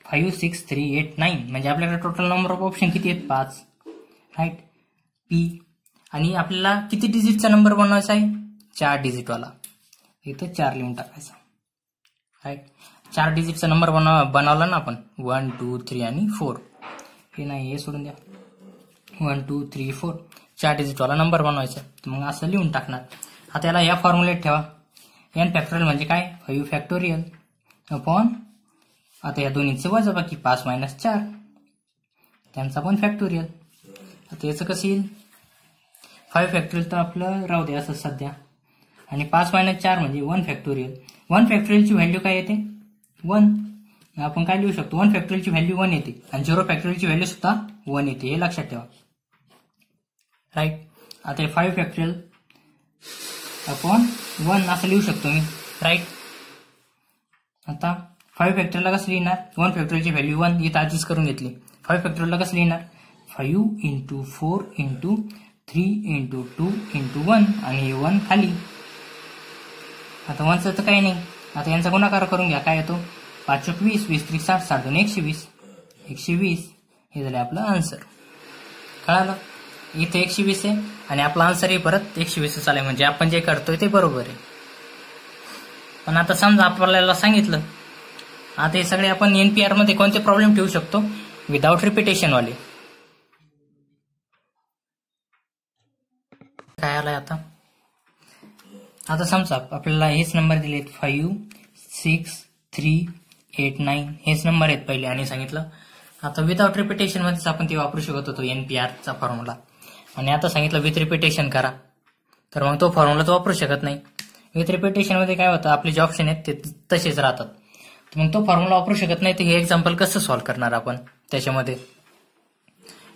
five six three eight nine म्हणजे आपल्याकडे टोटल नंबर ऑफ ऑप्शन किती आहेत पाच राईट पी आणि आपल्याला किती डिजिटचा नंबर बनवायचा आहे चार डिजिटवाला इथं चार लिहून टाकायचा राईट चार डिजिटचा नंबर बनव बनवला ना आपण वन टू थ्री आणि फोर हे नाही हे सोडून द्या वन टू थ्री फोर चार डिजिटवाला नंबर बनवायचा मग असं लिहून टाकणार आता याला या फॉर्म्युलेट ठेवा एन फॅक्टोरियल म्हणजे काय फाईव्ह फॅक्टोरियल अपॉन आता या दोन्हीचं वजा बाकी पाच मायनस चार त्यांचा पण फॅक्टोरियल आता याचं कसं येईल फाईव्ह फॅक्टोरियल तर आपलं राहू दे असं सध्या आणि पाच मायनस चार म्हणजे वन फॅक्टोरियल वन फॅक्टोरियलची व्हॅल्यू काय येते वन आपण काय लिहू शकतो वन फॅक्टोरियलची व्हॅल्यू वन येते आणि झिरो फॅक्टोरियलची व्हॅल्यू सुद्धा वन येते हे लक्षात ठेवा राईट आता हे फाईव्ह फॅक्टोरियल अपॉन वन असं लिहू शकतो मी राईट आता फाईव्ह फॅक्टरला कसं लिहिणार वन फॅक्टरीची व्हॅल्यू वन इथं आधीच करून घेतली फाईव्ह फॅक्टरीला कसं लिहिणार five into four into three into two into one आणि हे वन खाली आता वनचं तर काही नाही आता यांचा गुणाकार करून घ्या काय येतो पाच वीस वीस त्रिक साठ साठ दोन एकशे वीस एकशे वीस हे झाले आपलं आन्सर कळालं इथे एकशे वीस आहे आणि आपला आन्सर हे परत एकशे वीस आलाय म्हणजे आपण जे करतोय ते बरोबर आहे पण आता समजा आपल्याला सांगितलं आता हे सगळे आपण एनपीआर मध्ये कोणते प्रॉब्लेम ठेवू शकतो विदाउट रिपिटेशन वाले काय आलाय आता आता समजा आपल्याला हेच नंबर आहेत five six three eight nine हेच नंबर आहेत पहिले आणि सांगितलं आता विदाउट रिपिटेशन मध्येच आपण ते वापरू शकत होतो एनपीआरचा फॉर्म्युला आणि आता सांगितलं विथ रिपिटेशन करा तर मग तो फॉर्म्युला तो वापरू शकत नाही विथ मध्ये काय होतं आपले जे ऑप्शन आहेत ते तसेच राहतात तर मग तो फॉर्म्युला वापरू शकत नाही तर हे एक्झाम्पल कसं सॉल्व्ह करणार आपण त्याच्यामध्ये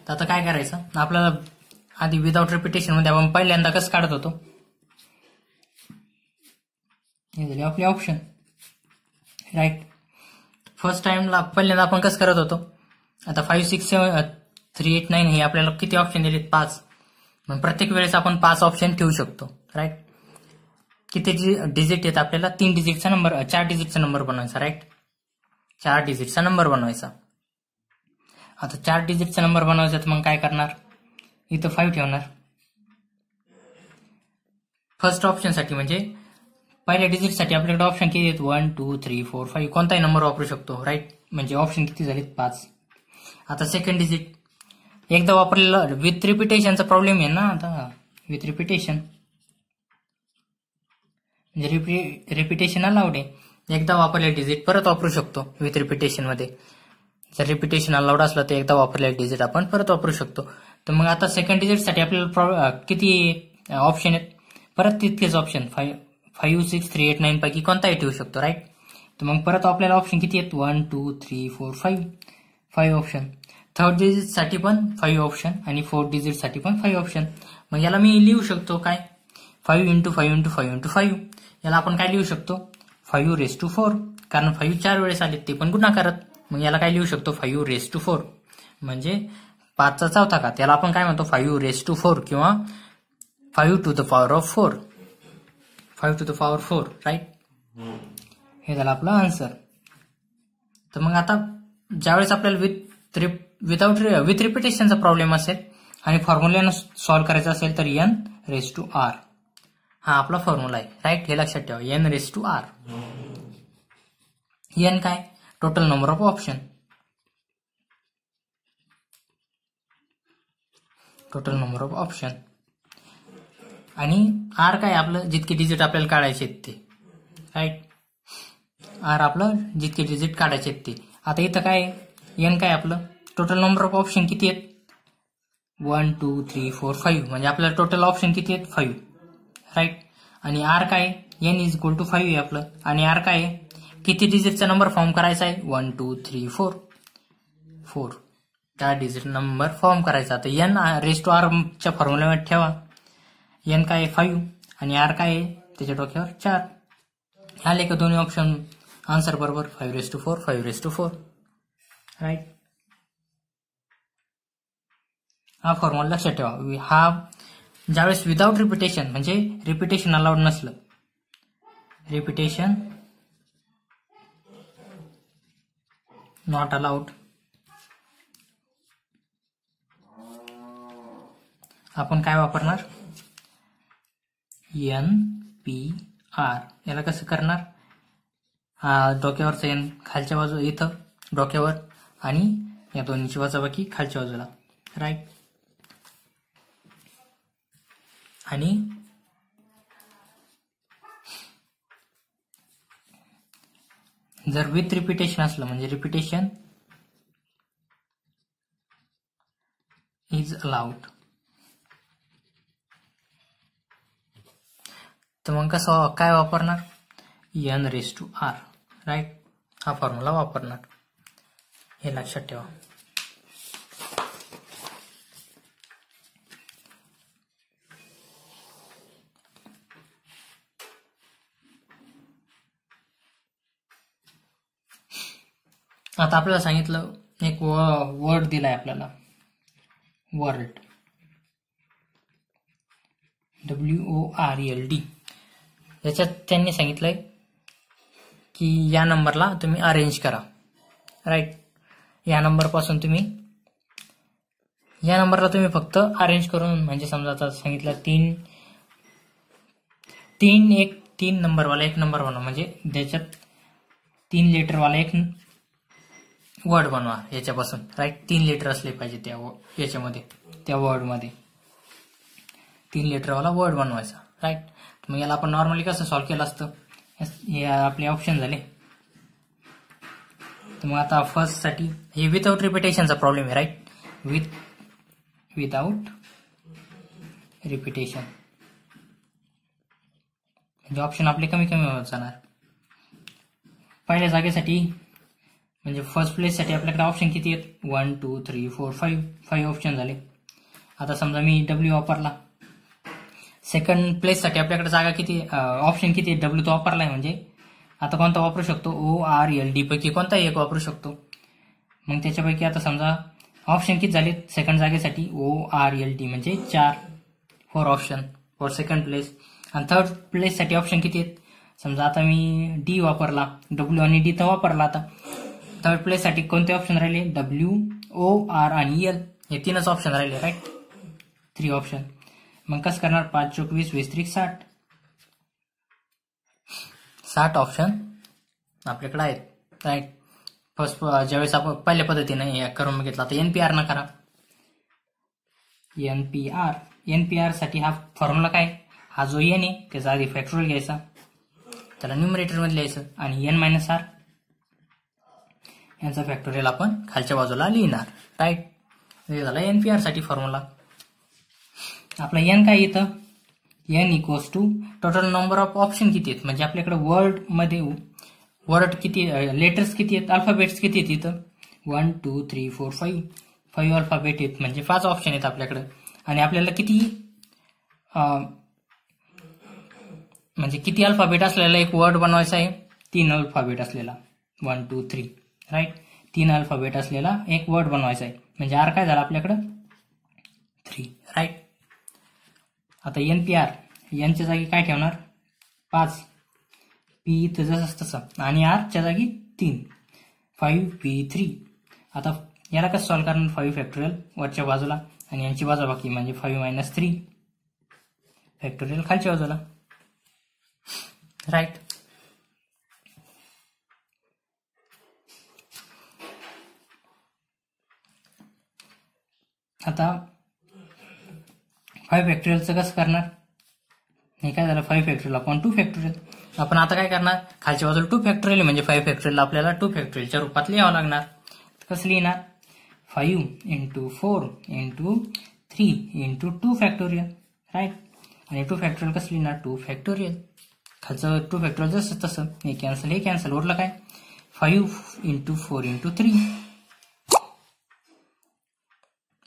तर आता काय करायचं आपल्याला आधी विदाउट मध्ये आपण पहिल्यांदा कसं काढत होतो आपले ऑप्शन राईट फर्स्ट टाइमला पहिल्यांदा आपण कसं करत होतो आता five six seven three eight nine हे आपल्याला किती ऑप्शन दिले पाच मग प्रत्येक वेळेस आपण पाच ऑप्शन ठेवू शकतो राईट किती डिजिट येत आपल्याला तीन डिजिटचा नंबर चार डिजिटचा नंबर बनवायचा राईट चार डिजिटचा नंबर बनवायचा आता चार डिजिटचा नंबर बनवायचा तर मग काय करणार इथं फाईव्ह ठेवणार फर्स्ट ऑप्शनसाठी म्हणजे पहिल्या डिजिटसाठी आपल्याकडे ऑप्शन किती आहेत one two three four five कोणताही नंबर वापरू शकतो राईट म्हणजे ऑप्शन किती झालेत पाच आता सेकंड डिजिट एकदा वापरलेला विथ रिपिटेशनचा प्रॉब्लेम आहे ना आता विथ रिपिटेशन म्हणजे रिपिटेशन अलाउड आहे एकदा वापरलेला डिजिट परत वापरू शकतो विथ रिपिटेशन मध्ये जर रिपिटेशन अलाउड असलं तर एकदा वापरलेला डिजिट आपण परत वापरू शकतो तर मग आता सेकंड साठी आपल्याला किती ऑप्शन आहेत परत तितकेच option five five six three eight nine पैकी कोणताही ठेवू शकतो राईट तर मग परत आपल्याला ऑप्शन किती आहेत one two three four five five option third डिजिटसाठी पण फाईव्ह ऑप्शन आणि फोर्थ डिजिटसाठी पण फाईव्ह ऑप्शन मग याला मी लिहू शकतो काय five into five into five into five याला आपण काय लिहू शकतो फाईव्ह रेस टू फोर कारण फाईव्ह चार वेळेस आले ते पण करत मग याला काय लिहू शकतो फाईव्ह रेस टू फोर म्हणजे पाचचा चौथा का त्याला आपण काय म्हणतो फाईव्ह रेस टू फोर किंवा five to the power of four five to the power four right हे झालं आपलं आन्सर तर मग आता ज्यावेळेस आपल्याला विथ त्रिप विदाउट विथ रिपिटेशनचा प्रॉब्लेम असेल आणि फॉर्म्युल्यानं सॉल्व्ह करायचं असेल तर एन रेस टू आर हा आपला फॉर्म्युला आहे राईट हे लक्षात ठेवा N raise to R N काय total number of option total number of option आणि आर काय आपलं जितके डिजिट आपल्याला काढायचे आहेत ते राईट आर आपलं जितके डिजिट काढायचे आहेत ते आता इथं काय एन काय आपलं टोटल नंबर ऑफ ऑप्शन किती आहेत one two three four five म्हणजे आपल्याला टोटल ऑप्शन किती आहेत फाईव्ह राईट आणि आर काय N is equal to five आहे आपलं आणि आर काय किती डिजिटचा नंबर फॉर्म करायचा आहे one two three four four त्या डिजिट नंबर फॉर्म करायचा आता एन रेस टू आरच्या फॉर्म्युलामध्ये ठेवा एन काय आहे फाईव्ह आणि आर काय आहे त्याच्या डोक्यावर चार आले का दोन्ही ऑप्शन आन्सर बरोबर five raise to four five raise to four right हा फॉर्म्युला लक्षात ठेवा हा ज्यावेळेस विदाउट रिपिटेशन म्हणजे रिपिटेशन अलाउड नसलं रिपिटेशन नॉट अलाउड आपण काय वापरणार एन पी आर याला कसं करणार डोक्यावरचं एन खालच्या बाजू इथं डोक्यावर आणि या दोन्हीची बाकी खालच्या बाजूला राईट आणि जर विथ रिपिटेशन असलं म्हणजे रिपिटेशन इज अलाउड तर मग कसं काय वापरणार N raise to R right हा फॉर्म्युला वापरणार हे लक्षात ठेवा आता आपल्याला सांगितलं एक वर्ड दिलाय आपल्याला world W O R L D याच्यात त्यांनी सांगितलंय की या नंबरला तुम्ही अरेंज करा राईट या नंबरपासून तुम्ही या नंबरला तुम्ही फक्त अरेंज करून म्हणजे समजा आता सांगितलं तीन तीन एक तीन नंबरवाला एक नंबरवाला म्हणजे ज्याच्यात तीन लेटरवाला एक वर्ड बनवा याच्यापासून राईट तीन लिटर असले पाहिजे त्या याच्यामध्ये त्या वर्डमध्ये तीन लिटरवाला वर्ड बनवायचा राईट मग याला आपण नॉर्मली कसं सॉल्व्ह केलं असतं हे आपले ऑप्शन झाले तर मग आता फर्स्टसाठी हे विथआउट रिपिटेशनचा प्रॉब्लेम आहे राईट विथ विदाऊट रिपिटेशन म्हणजे ऑप्शन आपले कमी कमी होत जाणार पहिल्या जागेसाठी म्हणजे फर्स्ट प्लेससाठी आपल्याकडे ऑप्शन किती आहेत one two three four five five option झाले आता समजा मी डब्ल्यू वापरला सेकंड प्लेससाठी आपल्याकडे जागा किती ऑप्शन किती आहे डब्ल्यू तो वापरला आहे म्हणजे आता कोणता वापरू शकतो ओ आर एल डी पैकी कोणता एक वापरू शकतो मग त्याच्यापैकी आता समजा ऑप्शन किती झाले सेकंड जागेसाठी ओ आर एल डी म्हणजे चार four option for second place आणि थर्ड प्लेससाठी ऑप्शन किती आहेत समजा आता मी डी वापरला डब्ल्यू आणि डी तर वापरला आता थर्ड प्लेस साठी कोणते ऑप्शन राहिले डब्ल्यू ओ आर आणि एल हे तीनच ऑप्शन राहिले राईट थ्री ऑप्शन मग कसं करणार पाच चोवीस वीस साठ साठ ऑप्शन आपल्याकडे आहेत राईट फर्स्ट ज्यावेळेस आपण पहिल्या पद्धतीने करून घेतला तर एन पी आर न करा N P R N P हा फॉर्म्युला काय हा जो एन आहे त्याचा आधी फॅक्टोरियल घ्यायचा त्याला मध्ये लिहायचं आणि एन मायनस आर यांचा फॅक्टोरियल आपण खालच्या बाजूला लिहिणार राईट हे झाला एनपीआर साठी फॉर्म्युला आपला एन काय येतं N equals to total number of option किती आहेत म्हणजे आपल्याकडे मध्ये वर्ड किती लेटर्स किती आहेत अल्फाबेट्स किती आहेत इथं one two three four five five alphabet आहेत म्हणजे पाच ऑप्शन आहेत आपल्याकडे आणि आपल्याला किती म्हणजे किती अल्फाबेट असलेला एक वर्ड बनवायचा आहे तीन अल्फाबेट असलेला वन टू थ्री राईट तीन अल्फाबेट असलेला एक वर्ड बनवायचा आहे म्हणजे आर काय झाला आपल्याकडं थ्री राईट आता एन पी आर यांच्या जागी काय ठेवणार पाच पी इथं तसा तसं आणि आरच्या जागी तीन फाईव्ह पी थ्री आता याला कसं सॉल्व्ह करणार फाईव्ह फॅक्टोरियल वरच्या बाजूला आणि यांची बाजू बाकी म्हणजे फाईव्ह मायनस थ्री फॅक्टोरियल खालच्या बाजूला राईट आता फाईव्ह फॅक्टोरियलचं कसं करणार हे काय झालं फाईव्ह फॅक्टोरियल आपण टू फॅक्टोरियल आपण आता काय करणार खालच्या बाजूला टू फॅक्टोरियल म्हणजे फाईव्ह फॅक्टोरियल आपल्याला टू फॅक्टोरियलच्या रूपात लिहावं लागणार कसं लिहिणार five into four into three into two factorial right आणि टू फॅक्टोरियल कसं लिहिणार टू फॅक्टोरियल खालचं टू फॅक्टोरियल जसं तसं हे कॅन्सल हे कॅन्सल उरलं काय five into four into three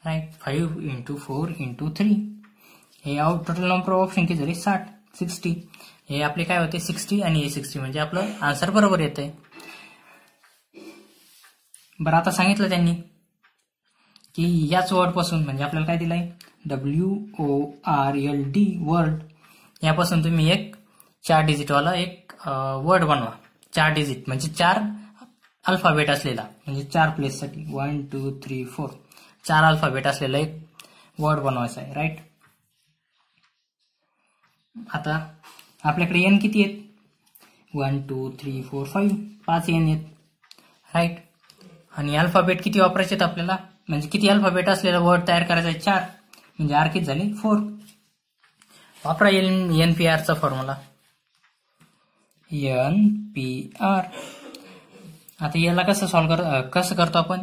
right five into four into three हे out total number of option किती साठ सिक्स्टी हे आपले काय होते सिक्स्टी आणि हे सिक्स्टी म्हणजे आपलं आन्सर बरोबर येत आहे बरं आता सांगितलं त्यांनी की याच पासून म्हणजे आपल्याला काय दिलं आहे W O R L D word यापासून तुम्ही एक चार डिजिटवाला एक वर्ड बनवा चार डिजिट म्हणजे चार अल्फाबेट असलेला म्हणजे चार प्लेससाठी वन टू थ्री फोर चार अल्फाबेट असलेला एक वर्ड बनवायचा आहे राईट आता आपल्याकडे एन किती आहेत one two three four five पाच एन आहेत राईट आणि अल्फाबेट किती वापरायचे आहेत आपल्याला म्हणजे किती अल्फाबेट असलेला वर्ड तयार करायचा आहे चार म्हणजे आर किती झाले फोर वापरा एन एन पी आरचा फॉर्म्युला एन पी आर आता याला कसं सॉल्व कर कसं करतो आपण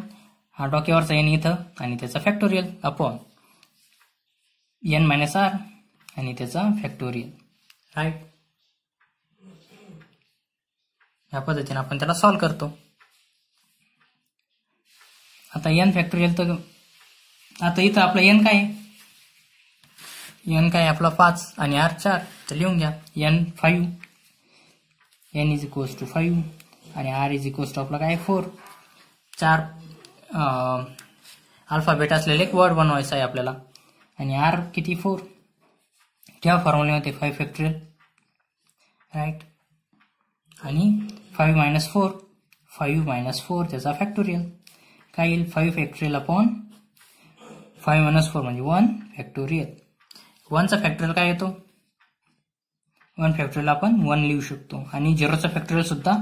हा डॉक्यावरचा एन इथं आणि त्याचा factorial upon N minus R आणि त्याचा फॅक्टोरियल राईट या पद्धतीने आपण त्याला सॉल्व करतो आता एन फॅक्टोरियल तर आता इथं आपलं एन काय आहे एन काय आपला पाच आणि आर चार तर लिहून घ्या N five N is equals to five आणि आर इज इक्वल्स टू आपला काय फोर चार अल्फाबेट असलेले एक वर्ड बनवायचं आहे आपल्याला आणि आर किती फोर त्या फॉर्म्युलेमध्ये फाईव्ह फॅक्टरियल राईट आणि five minus four five minus four त्याचा फॅक्टोरियल काय येईल five factorial upon five minus four म्हणजे वन फॅक्टोरियल वनचा फॅक्टोरियल काय येतो वन फॅक्टोरियल आपण वन लिहू शकतो आणि झिरोचा फॅक्टोरियल सुद्धा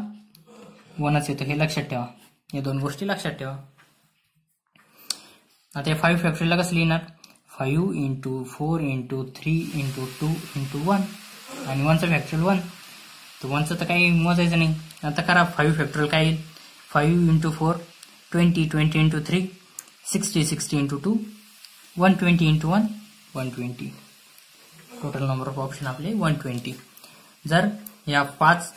वनच येतो हे लक्षात ठेवा या दोन गोष्टी लक्षात ठेवा आता या फाईव्ह फॅक्टरीला कसं लिहिणार five into four into three into two into one आणि वनचं फॅक्टोरियल वन तर वनचं तर काही मोजायचं नाही आता करा फाईव्ह फॅक्टोरियल काय येईल five into four twenty twenty into three sixty sixty into two one twenty into one one twenty total number of option आपले वन ट्वेंटी जर या पाच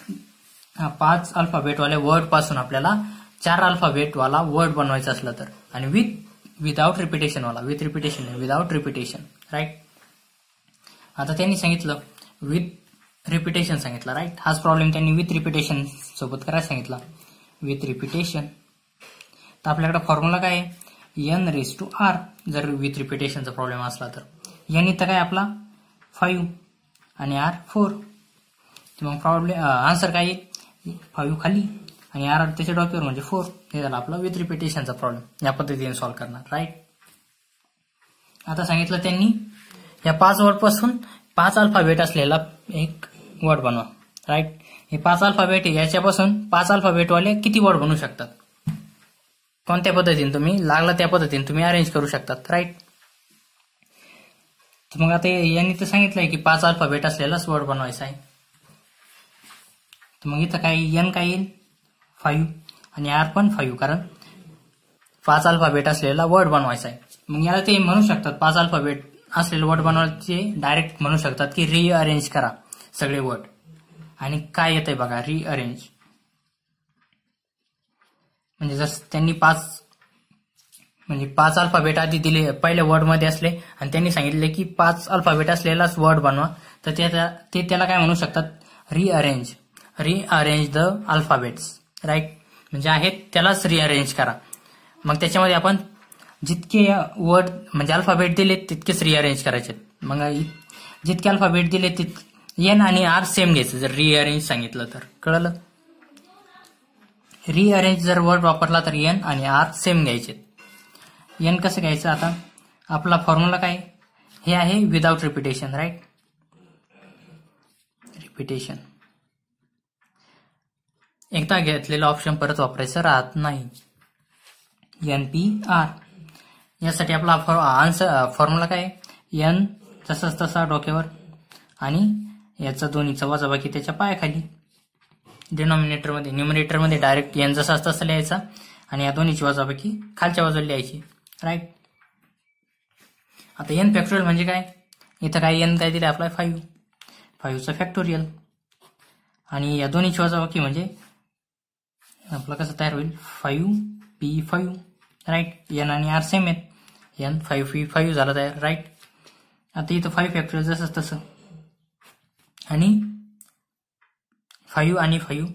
पाच अल्फाबेटवाल्या वर्डपासून आपल्याला चार अल्फाबेटवाला वर्ड बनवायचा असला तर आणि विथ विदाउट रिपिटेशन वाला with repetition without repetition right आता त्यांनी सांगितलं विथ रिपिटेशन सांगितलं राईट हाच प्रॉब्लेम त्यांनी विथ रिपिटेशन सोबत करायला सांगितला विथ रिपिटेशन तर आपल्याकडे फॉर्म्युला काय आहे एन रेस टू आर जर विथ रिपिटेशनचा प्रॉब्लेम असला तर एन इथं काय आपला फाईव्ह आणि आर फोर मग प्रॉब्लेम आन्सर काय फाईव्ह खाली आणि आर आर त्याच्या म्हणजे फोर हे झाला आपला विथ रिपिटेशनचा प्रॉब्लेम या पद्धतीने सॉल्व्ह करणार राईट आता सांगितलं त्यांनी या पाच वर्डपासून पाच अल्फाबेट असलेला एक वर्ड बनवा राईट हे पाच अल्फाबेट याच्यापासून पाच अल्फाबेटवाले किती वर्ड बनवू शकतात कोणत्या पद्धतीने तुम्ही लागला त्या पद्धतीने तुम्ही अरेंज करू शकतात राईट तर मग आता यांनी तर सांगितलंय की पाच अल्फाबेट असलेलाच वर्ड बनवायचा आहे तर मग इथं काय यन काय येईल फाईव्ह आणि आर पण फाईव्ह कारण पाच अल्फाबेट असलेला वर्ड बनवायचा आहे मग याला ते म्हणू शकतात पाच अल्फाबेट असलेले वर्ड बनवायचे डायरेक्ट म्हणू शकतात की रिअरेंज करा सगळे वर्ड आणि काय येत आहे बघा रिअरेंज म्हणजे जस त्यांनी पाच म्हणजे पाच अल्फाबेट आधी दिले पहिल्या वर्डमध्ये असले आणि त्यांनी सांगितले की पाच अल्फाबेट असलेलाच वर्ड बनवा तर ते त्याला काय म्हणू शकतात rearrange rearrange the alphabets right म्हणजे आहेत त्यालाच रिअरेंज करा मग त्याच्यामध्ये आपण जितके वर्ड म्हणजे अल्फाबेट दिले तितकेच रिअरेंज करायचे मग जितके अल्फाबेट दिले तित एन आणि आर सेम घ्यायचं जर रिअरेंज सांगितलं तर कळलं रिअरेंज जर वर्ड वापरला तर एन आणि आर सेम घ्यायचे एन कसं घ्यायचं आता आपला फॉर्म्युला काय हे आहे विदाउट रिपिटेशन राईट रिपिटेशन एकदा घेतलेला ऑप्शन परत वापरायचं राहत नाही एन पी आर यासाठी आपला आन्सर फॉर्म्युला काय एन तसंच तसा डोक्यावर आणि याचा दोन्हीचा वाजाबाकी त्याच्या पायाखाली डिनॉमिनेटरमध्ये न्युमिनेटरमध्ये डायरेक्ट एन जसा असता तसा लिहायचा आणि या दोन्हीची वाजाबाकी खालच्या बाजूला लिहायची राईट आता एन फॅक्टोरियल म्हणजे काय इथं काय एन काय दिलं आपला फाईव्ह फाईव्हचं फॅक्टोरियल आणि या दोन्हीची वाजाबाकी म्हणजे आपला कसं तयार होईल five P five right N आणि आर सेम आहेत एन फाईव्ह पी फाईव्ह झाला तयार राईट आता इथं फाईव्ह फॅक्टर जसं तसं आणि फाईव्ह आणि फाईव्ह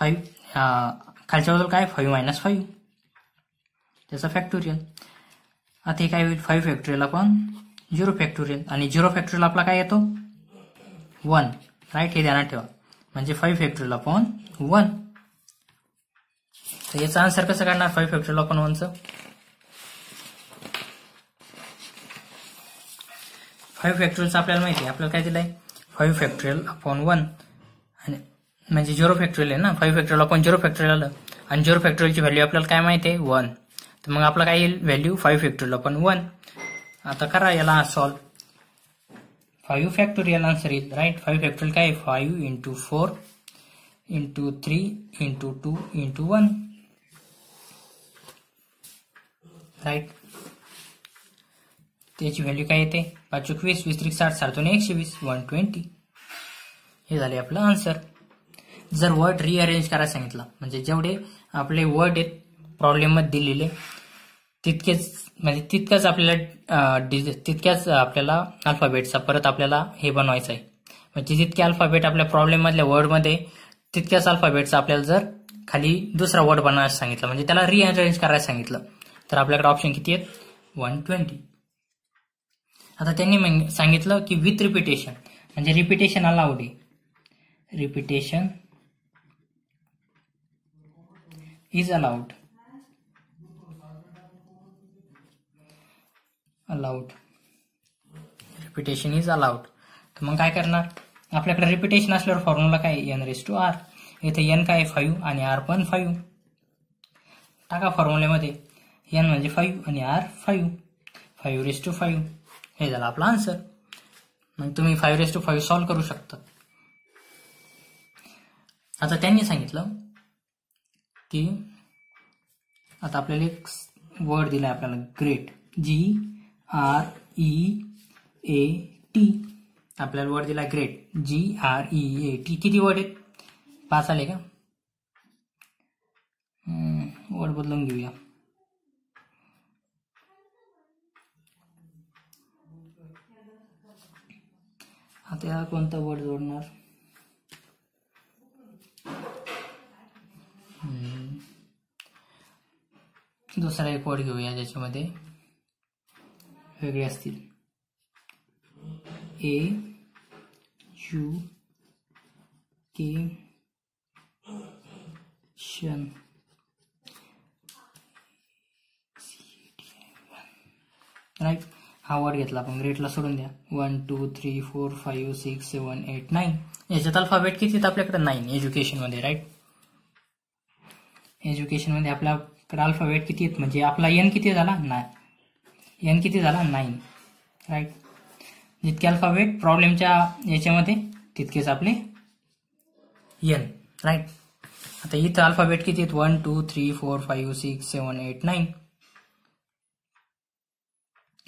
फाईव्ह खालच्या बाजूला काय फाईव्ह मायनस फाईव्ह त्याचा फॅक्टोरियल आता हे काय होईल फाईव्ह फॅक्टोरियल आपण झिरो फॅक्टोरियल आणि झिरो फॅक्टोरियल आपला काय येतो वन राईट हे ध्यानात ठेवा म्हणजे फाईव्ह फॅक्टोरियल आपण वन तर याचा आन्सर कसं काढणार फाईव्ह फॅक्टोरियल ऑफ वनचं फाईव्ह फॅक्टोरियलचं आपल्याला माहिती आहे आपल्याला काय दिलंय फाईव्ह फॅक्टोरियल अपॉन वन आणि म्हणजे झिरो फॅक्टोरियल आहे ना five factorial upon zero factorial आलं आणि झिरो फॅक्टरियलची व्हॅल्यू आपल्याला काय माहिती आहे वन तर मग आपला काय येईल value five factorial upon one आता करा याला सॉल्व फाईव्ह फॅक्टोरियल आन्सर येईल राईट फाईव्ह फॅक्टोरियल काय five into four into three into two into one right त्याची व्हॅल्यू काय येते पाच एकवीस वीस त्रिक साठ साठून एकशे वीस वन ट्वेंटी हे झाले आपलं आन्सर जर वर्ड रिअरेंज करायला सांगितलं म्हणजे जेवढे आपले वर्ड आहेत प्रॉब्लेममध्ये दिलेले तितकेच म्हणजे तितक्याच आपल्याला तितक्याच आपल्याला अल्फाबेटचा परत आपल्याला हे बनवायचं आहे म्हणजे जितके अल्फाबेट आपल्या प्रॉब्लेममधल्या वर्डमध्ये तितक्याच अल्फाबेटचा आपल्याला जर खाली दुसरा वर्ड बनवायला सांगितलं म्हणजे त्याला रिअरेंज करायला सांगितलं तर आपल्याकडे ऑप्शन किती आहेत वन ट्वेंटी आता त्यांनी सांगितलं की विथ रिपिटेशन म्हणजे रिपिटेशन अलाउड आहे repetition is allowed allowed repetition is allowed तर मग काय करणार आपल्याकडे रिपिटेशन असल्यावर फॉर्म्युला काय एन रेस टू आर इथे एन काय फाईव्ह आणि आर पण फाईव्ह टाका फॉर्म्युलेमध्ये एन म्हणजे फाईव्ह आणि R five five raise to five हे झालं आपला आन्सर मग तुम्ही five raise to five solve करू शकता आता त्यांनी सांगितलं की आता आपल्याला एक वर्ड दिला आहे आपल्याला great G R E A T आपल्याला वर्ड दिला great G R E A T किती वर्ड आहेत पाच आले का वर्ड बदलून घेऊया आता हा कोणता वर्ड जोडणार दुसरा एक वर्ड घेऊया ज्याच्यामध्ये वेगळे असतील ए यू के शन राईट हा वर्ड घेतला आपण ग्रेटला सोडून द्या one two three four five six seven eight nine याच्यात अल्फाबेट किती आपल्याकडे नाईन एज्युकेशनमध्ये राईट एज्युकेशनमध्ये आपल्याकडे अल्फाबेट किती आहेत म्हणजे आपला एन किती झाला ना एन किती झाला नाईन राईट जितके अल्फाबेट प्रॉब्लेमच्या याच्यामध्ये तितकेच आपले एन राईट आता इथं अल्फाबेट किती आहेत one two three four five six seven eight nine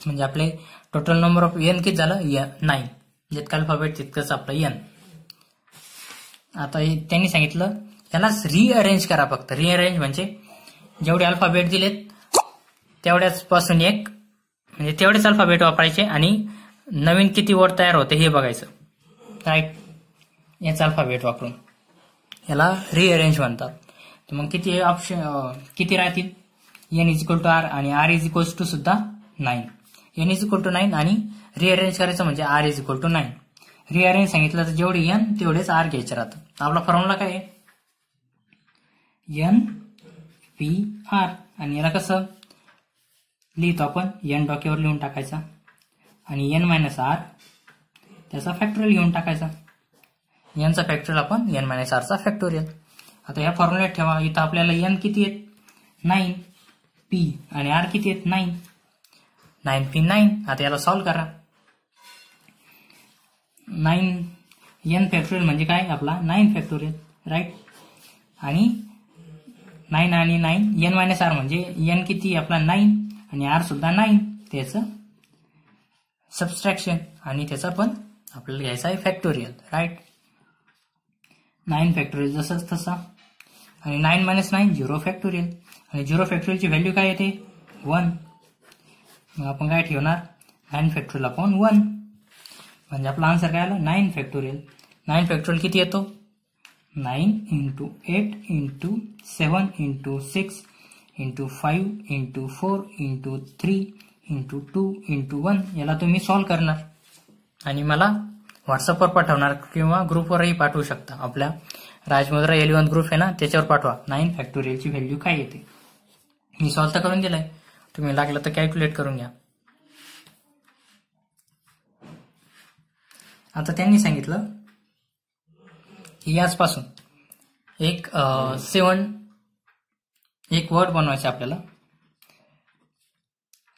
म्हणजे आपले टोटल नंबर ऑफ एन किती झालं नाईन जितकं अल्फाबेट तितकंच आपलं एन आता त्यांनी सांगितलं त्यालाच रिअरेंज करा फक्त रिअरेंज म्हणजे जेवढे अल्फाबेट दिलेत तेवढ्याच पासून एक म्हणजे तेवढेच अल्फाबेट वापरायचे आणि नवीन किती वर्ड तयार होते हे बघायचं राईट याच अल्फाबेट वापरून याला रिअरेंज म्हणतात तर मग किती ऑप्शन किती राहतील N is equal to R आणि आर इज इक्वल्स टू सुद्धा nine N is equal to nine आणि रिअरेंज करायचं म्हणजे R is equal to nine rearrange सांगितलं तर जेवढे एन तेवढेच आर घ्यायचे राहतं आपला फॉर्म्युला काय आहे एन पी आर आणि याला कसं लिहितो आपण एन डॉक्युवर लिहून टाकायचा आणि एन मायनस आर त्याचा फॅक्टोरियल घेऊन टाकायचा एनचा फॅक्टोरियल आपण एन मायनस आरचा फॅक्टोरियल आता या फॉर्म्युल्यात ठेवा इथं आपल्याला एन किती येत नाईन पी आणि आर किती येत नाईन नाईन तीन नाईन आता याला सॉल्व्ह करा नाईन एन फॅक्टोरियल म्हणजे काय आपला नाईन फॅक्टोरियल राईट आणि नाईन आणि नाईन एन मायनस आर म्हणजे एन किती आपला नाईन आणि आर सुद्धा नाईन त्याच सबस्ट्रॅक्शन आणि त्याचा पण आपल्याला घ्यायचा आहे फॅक्टोरियल राईट नाईन फॅक्टोरियल जसंच तसा आणि nine minus nine zero factorial आणि झिरो फॅक्टोरियलची व्हॅल्यू काय येते वन मग आपण काय ठेवणार नाईन फॅक्टोरियल अपॉन वन म्हणजे आपला आन्सर काय आला नाईन फॅक्टोरियल नाईन फॅक्टोरियल किती येतो nine into eight into seven into six into five into four into three into two into one याला तुम्ही सॉल्व्ह करणार आणि मला व्हॉट्सअपवर पाठवणार किंवा ग्रुपवरही पाठवू शकता आपल्या राजमुद्रा एलिवन ग्रुप आहे ना त्याच्यावर पाठवा नाईन फॅक्टोरियलची व्हॅल्यू काय येते मी सॉल्व तर करून दिलाय तुम्ही लागलं तर कॅल्क्युलेट करून घ्या आता त्यांनी सांगितलं की याचपासून एक सेवन एक वर्ड बनवायचे आपल्याला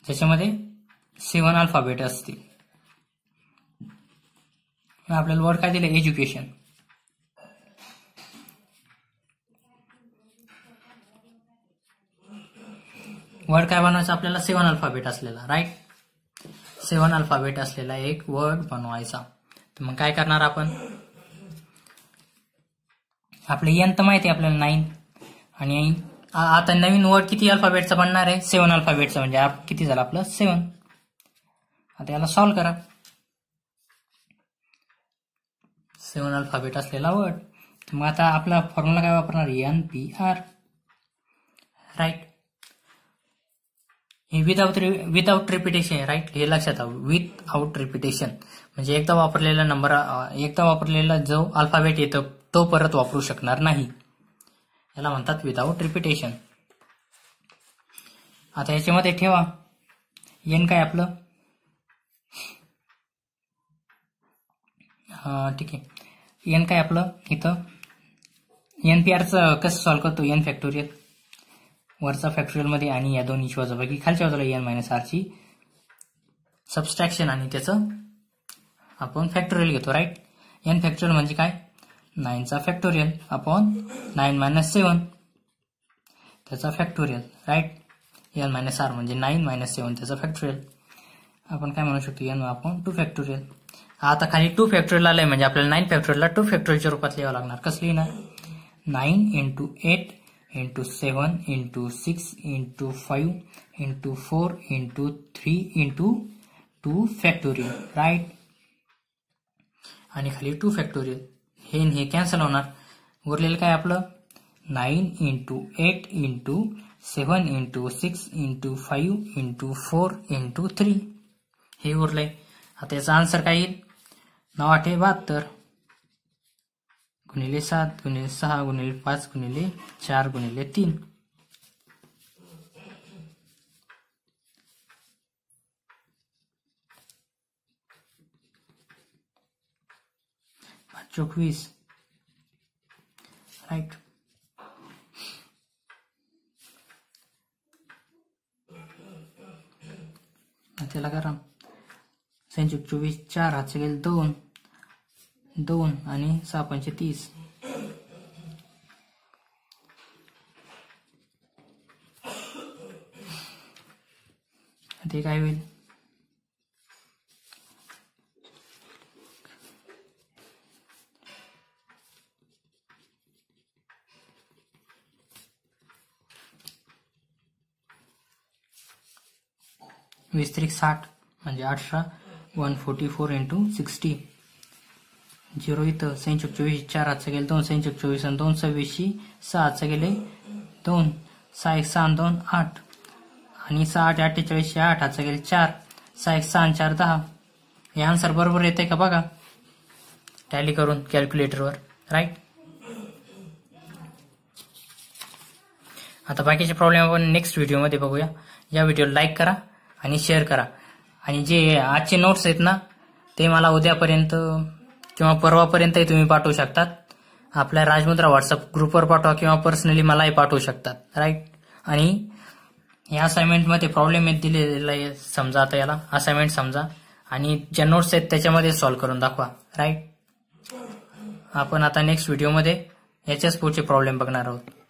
ज्याच्यामध्ये सेवन अल्फाबेट असतील आपल्याला वर्ड काय दिलं एज्युकेशन वर्ड काय बनवायचं आपल्याला सेवन अल्फाबेट असलेला राईट सेवन अल्फाबेट असलेला एक वर्ड बनवायचा तर मग काय करणार आपण आपले यन माहिती आहे आपल्याला नाईन आणि आता नवीन वर्ड किती अल्फाबेटचा बनणार आहे सेवन अल्फाबेटचा म्हणजे किती झालं आपलं सेवन आता याला सॉल्व करा सेवन अल्फाबेट असलेला वर्ड मग आता आपला फॉर्म्युला काय वापरणार N P R right without without repetition right हे लक्षात विथ आउट रिपिटेशन म्हणजे एकदा वापरलेला नंबर एकदा वापरलेला जो अल्फाबेट येतो तो परत वापरू शकणार नाही याला म्हणतात विदाउट रिपिटेशन आता याच्यामध्ये ठेवा येन काय आपलं ठीक आहे येन काय आपलं इथं एन पी आरचं कसं सॉल्व्ह करतो एन फॅक्टोरियल वरचा मध्ये आणि या दोन्ही वाजवपैकी खालच्या बाजूला एन मायनस आरची सबस्ट्रॅक्शन आणि त्याचं आपण फॅक्टोरियल घेतो राईट एन फॅक्टोरियल म्हणजे काय नाईनचा factorial upon nine minus seven त्याचा factorial right N minus R म्हणजे नाईन मायनस सेवन त्याचा फॅक्टोरियल आपण काय म्हणू शकतो एन आपण टू फॅक्टोरियल आता खाली टू फॅक्टोरियल आलंय म्हणजे आपल्याला नाईन फॅक्टोरियलला टू फॅक्टोरियलच्या रूपात लिहावं लागणार कसं लिहिणार nine into eight into seven into six into 5 into four into three into two factorial right आणि खाली टू फॅक्टरी हे हे कॅन्सल होणार उरलेलं काय आपलं nine into eight into seven into six into five into four into three हे उरलंय आता याचा आन्सर काय येईल नऊ आठे बहात्तर गुणिले सात गुणिले सहा गुणिले पाच गुणिले चार गुणिले तीन चोवीस राईट त्याला करा चोवीस चार हातचे गेले दोन दोन आणि सहा तीस ते काय होईल वीस साठ म्हणजे अठरा one forty four into sixty zero इथं संचक चोवीस चार हातचं गेले दोन संचक चोवीस आणि दोन सव्वीसशी सहा हातचं गेले दोन सहा एक सहा दोन आठ आणि सहा आठ अठ्ठेचाळीसशे आठ आज गेले चार सहा एक सहा चार दहा हे आन्सर बरोबर येते का बघा टॅली करून कॅल्क्युलेटरवर राईट आता बाकीचे प्रॉब्लेम आपण नेक्स्ट व्हिडिओमध्ये बघूया या व्हिडिओ लाईक करा आणि शेअर करा आणि जे आजचे नोट्स आहेत ना ते मला उद्यापर्यंत किंवा परवापर्यंतही तुम्ही पाठवू शकतात आपल्या राजमुद्रा व्हॉट्सअप ग्रुपवर पाठवा किंवा पर्सनली मलाही पाठवू शकतात राईट आणि या असाइनमेंटमध्ये प्रॉब्लेम दिलेला आहे समजा आता याला असाइनमेंट समजा आणि ज्या नोट्स आहेत त्याच्यामध्ये सॉल्व्ह करून दाखवा राईट आपण आता नेक्स्ट व्हिडिओमध्ये याच्याच पुढचे प्रॉब्लेम बघणार आहोत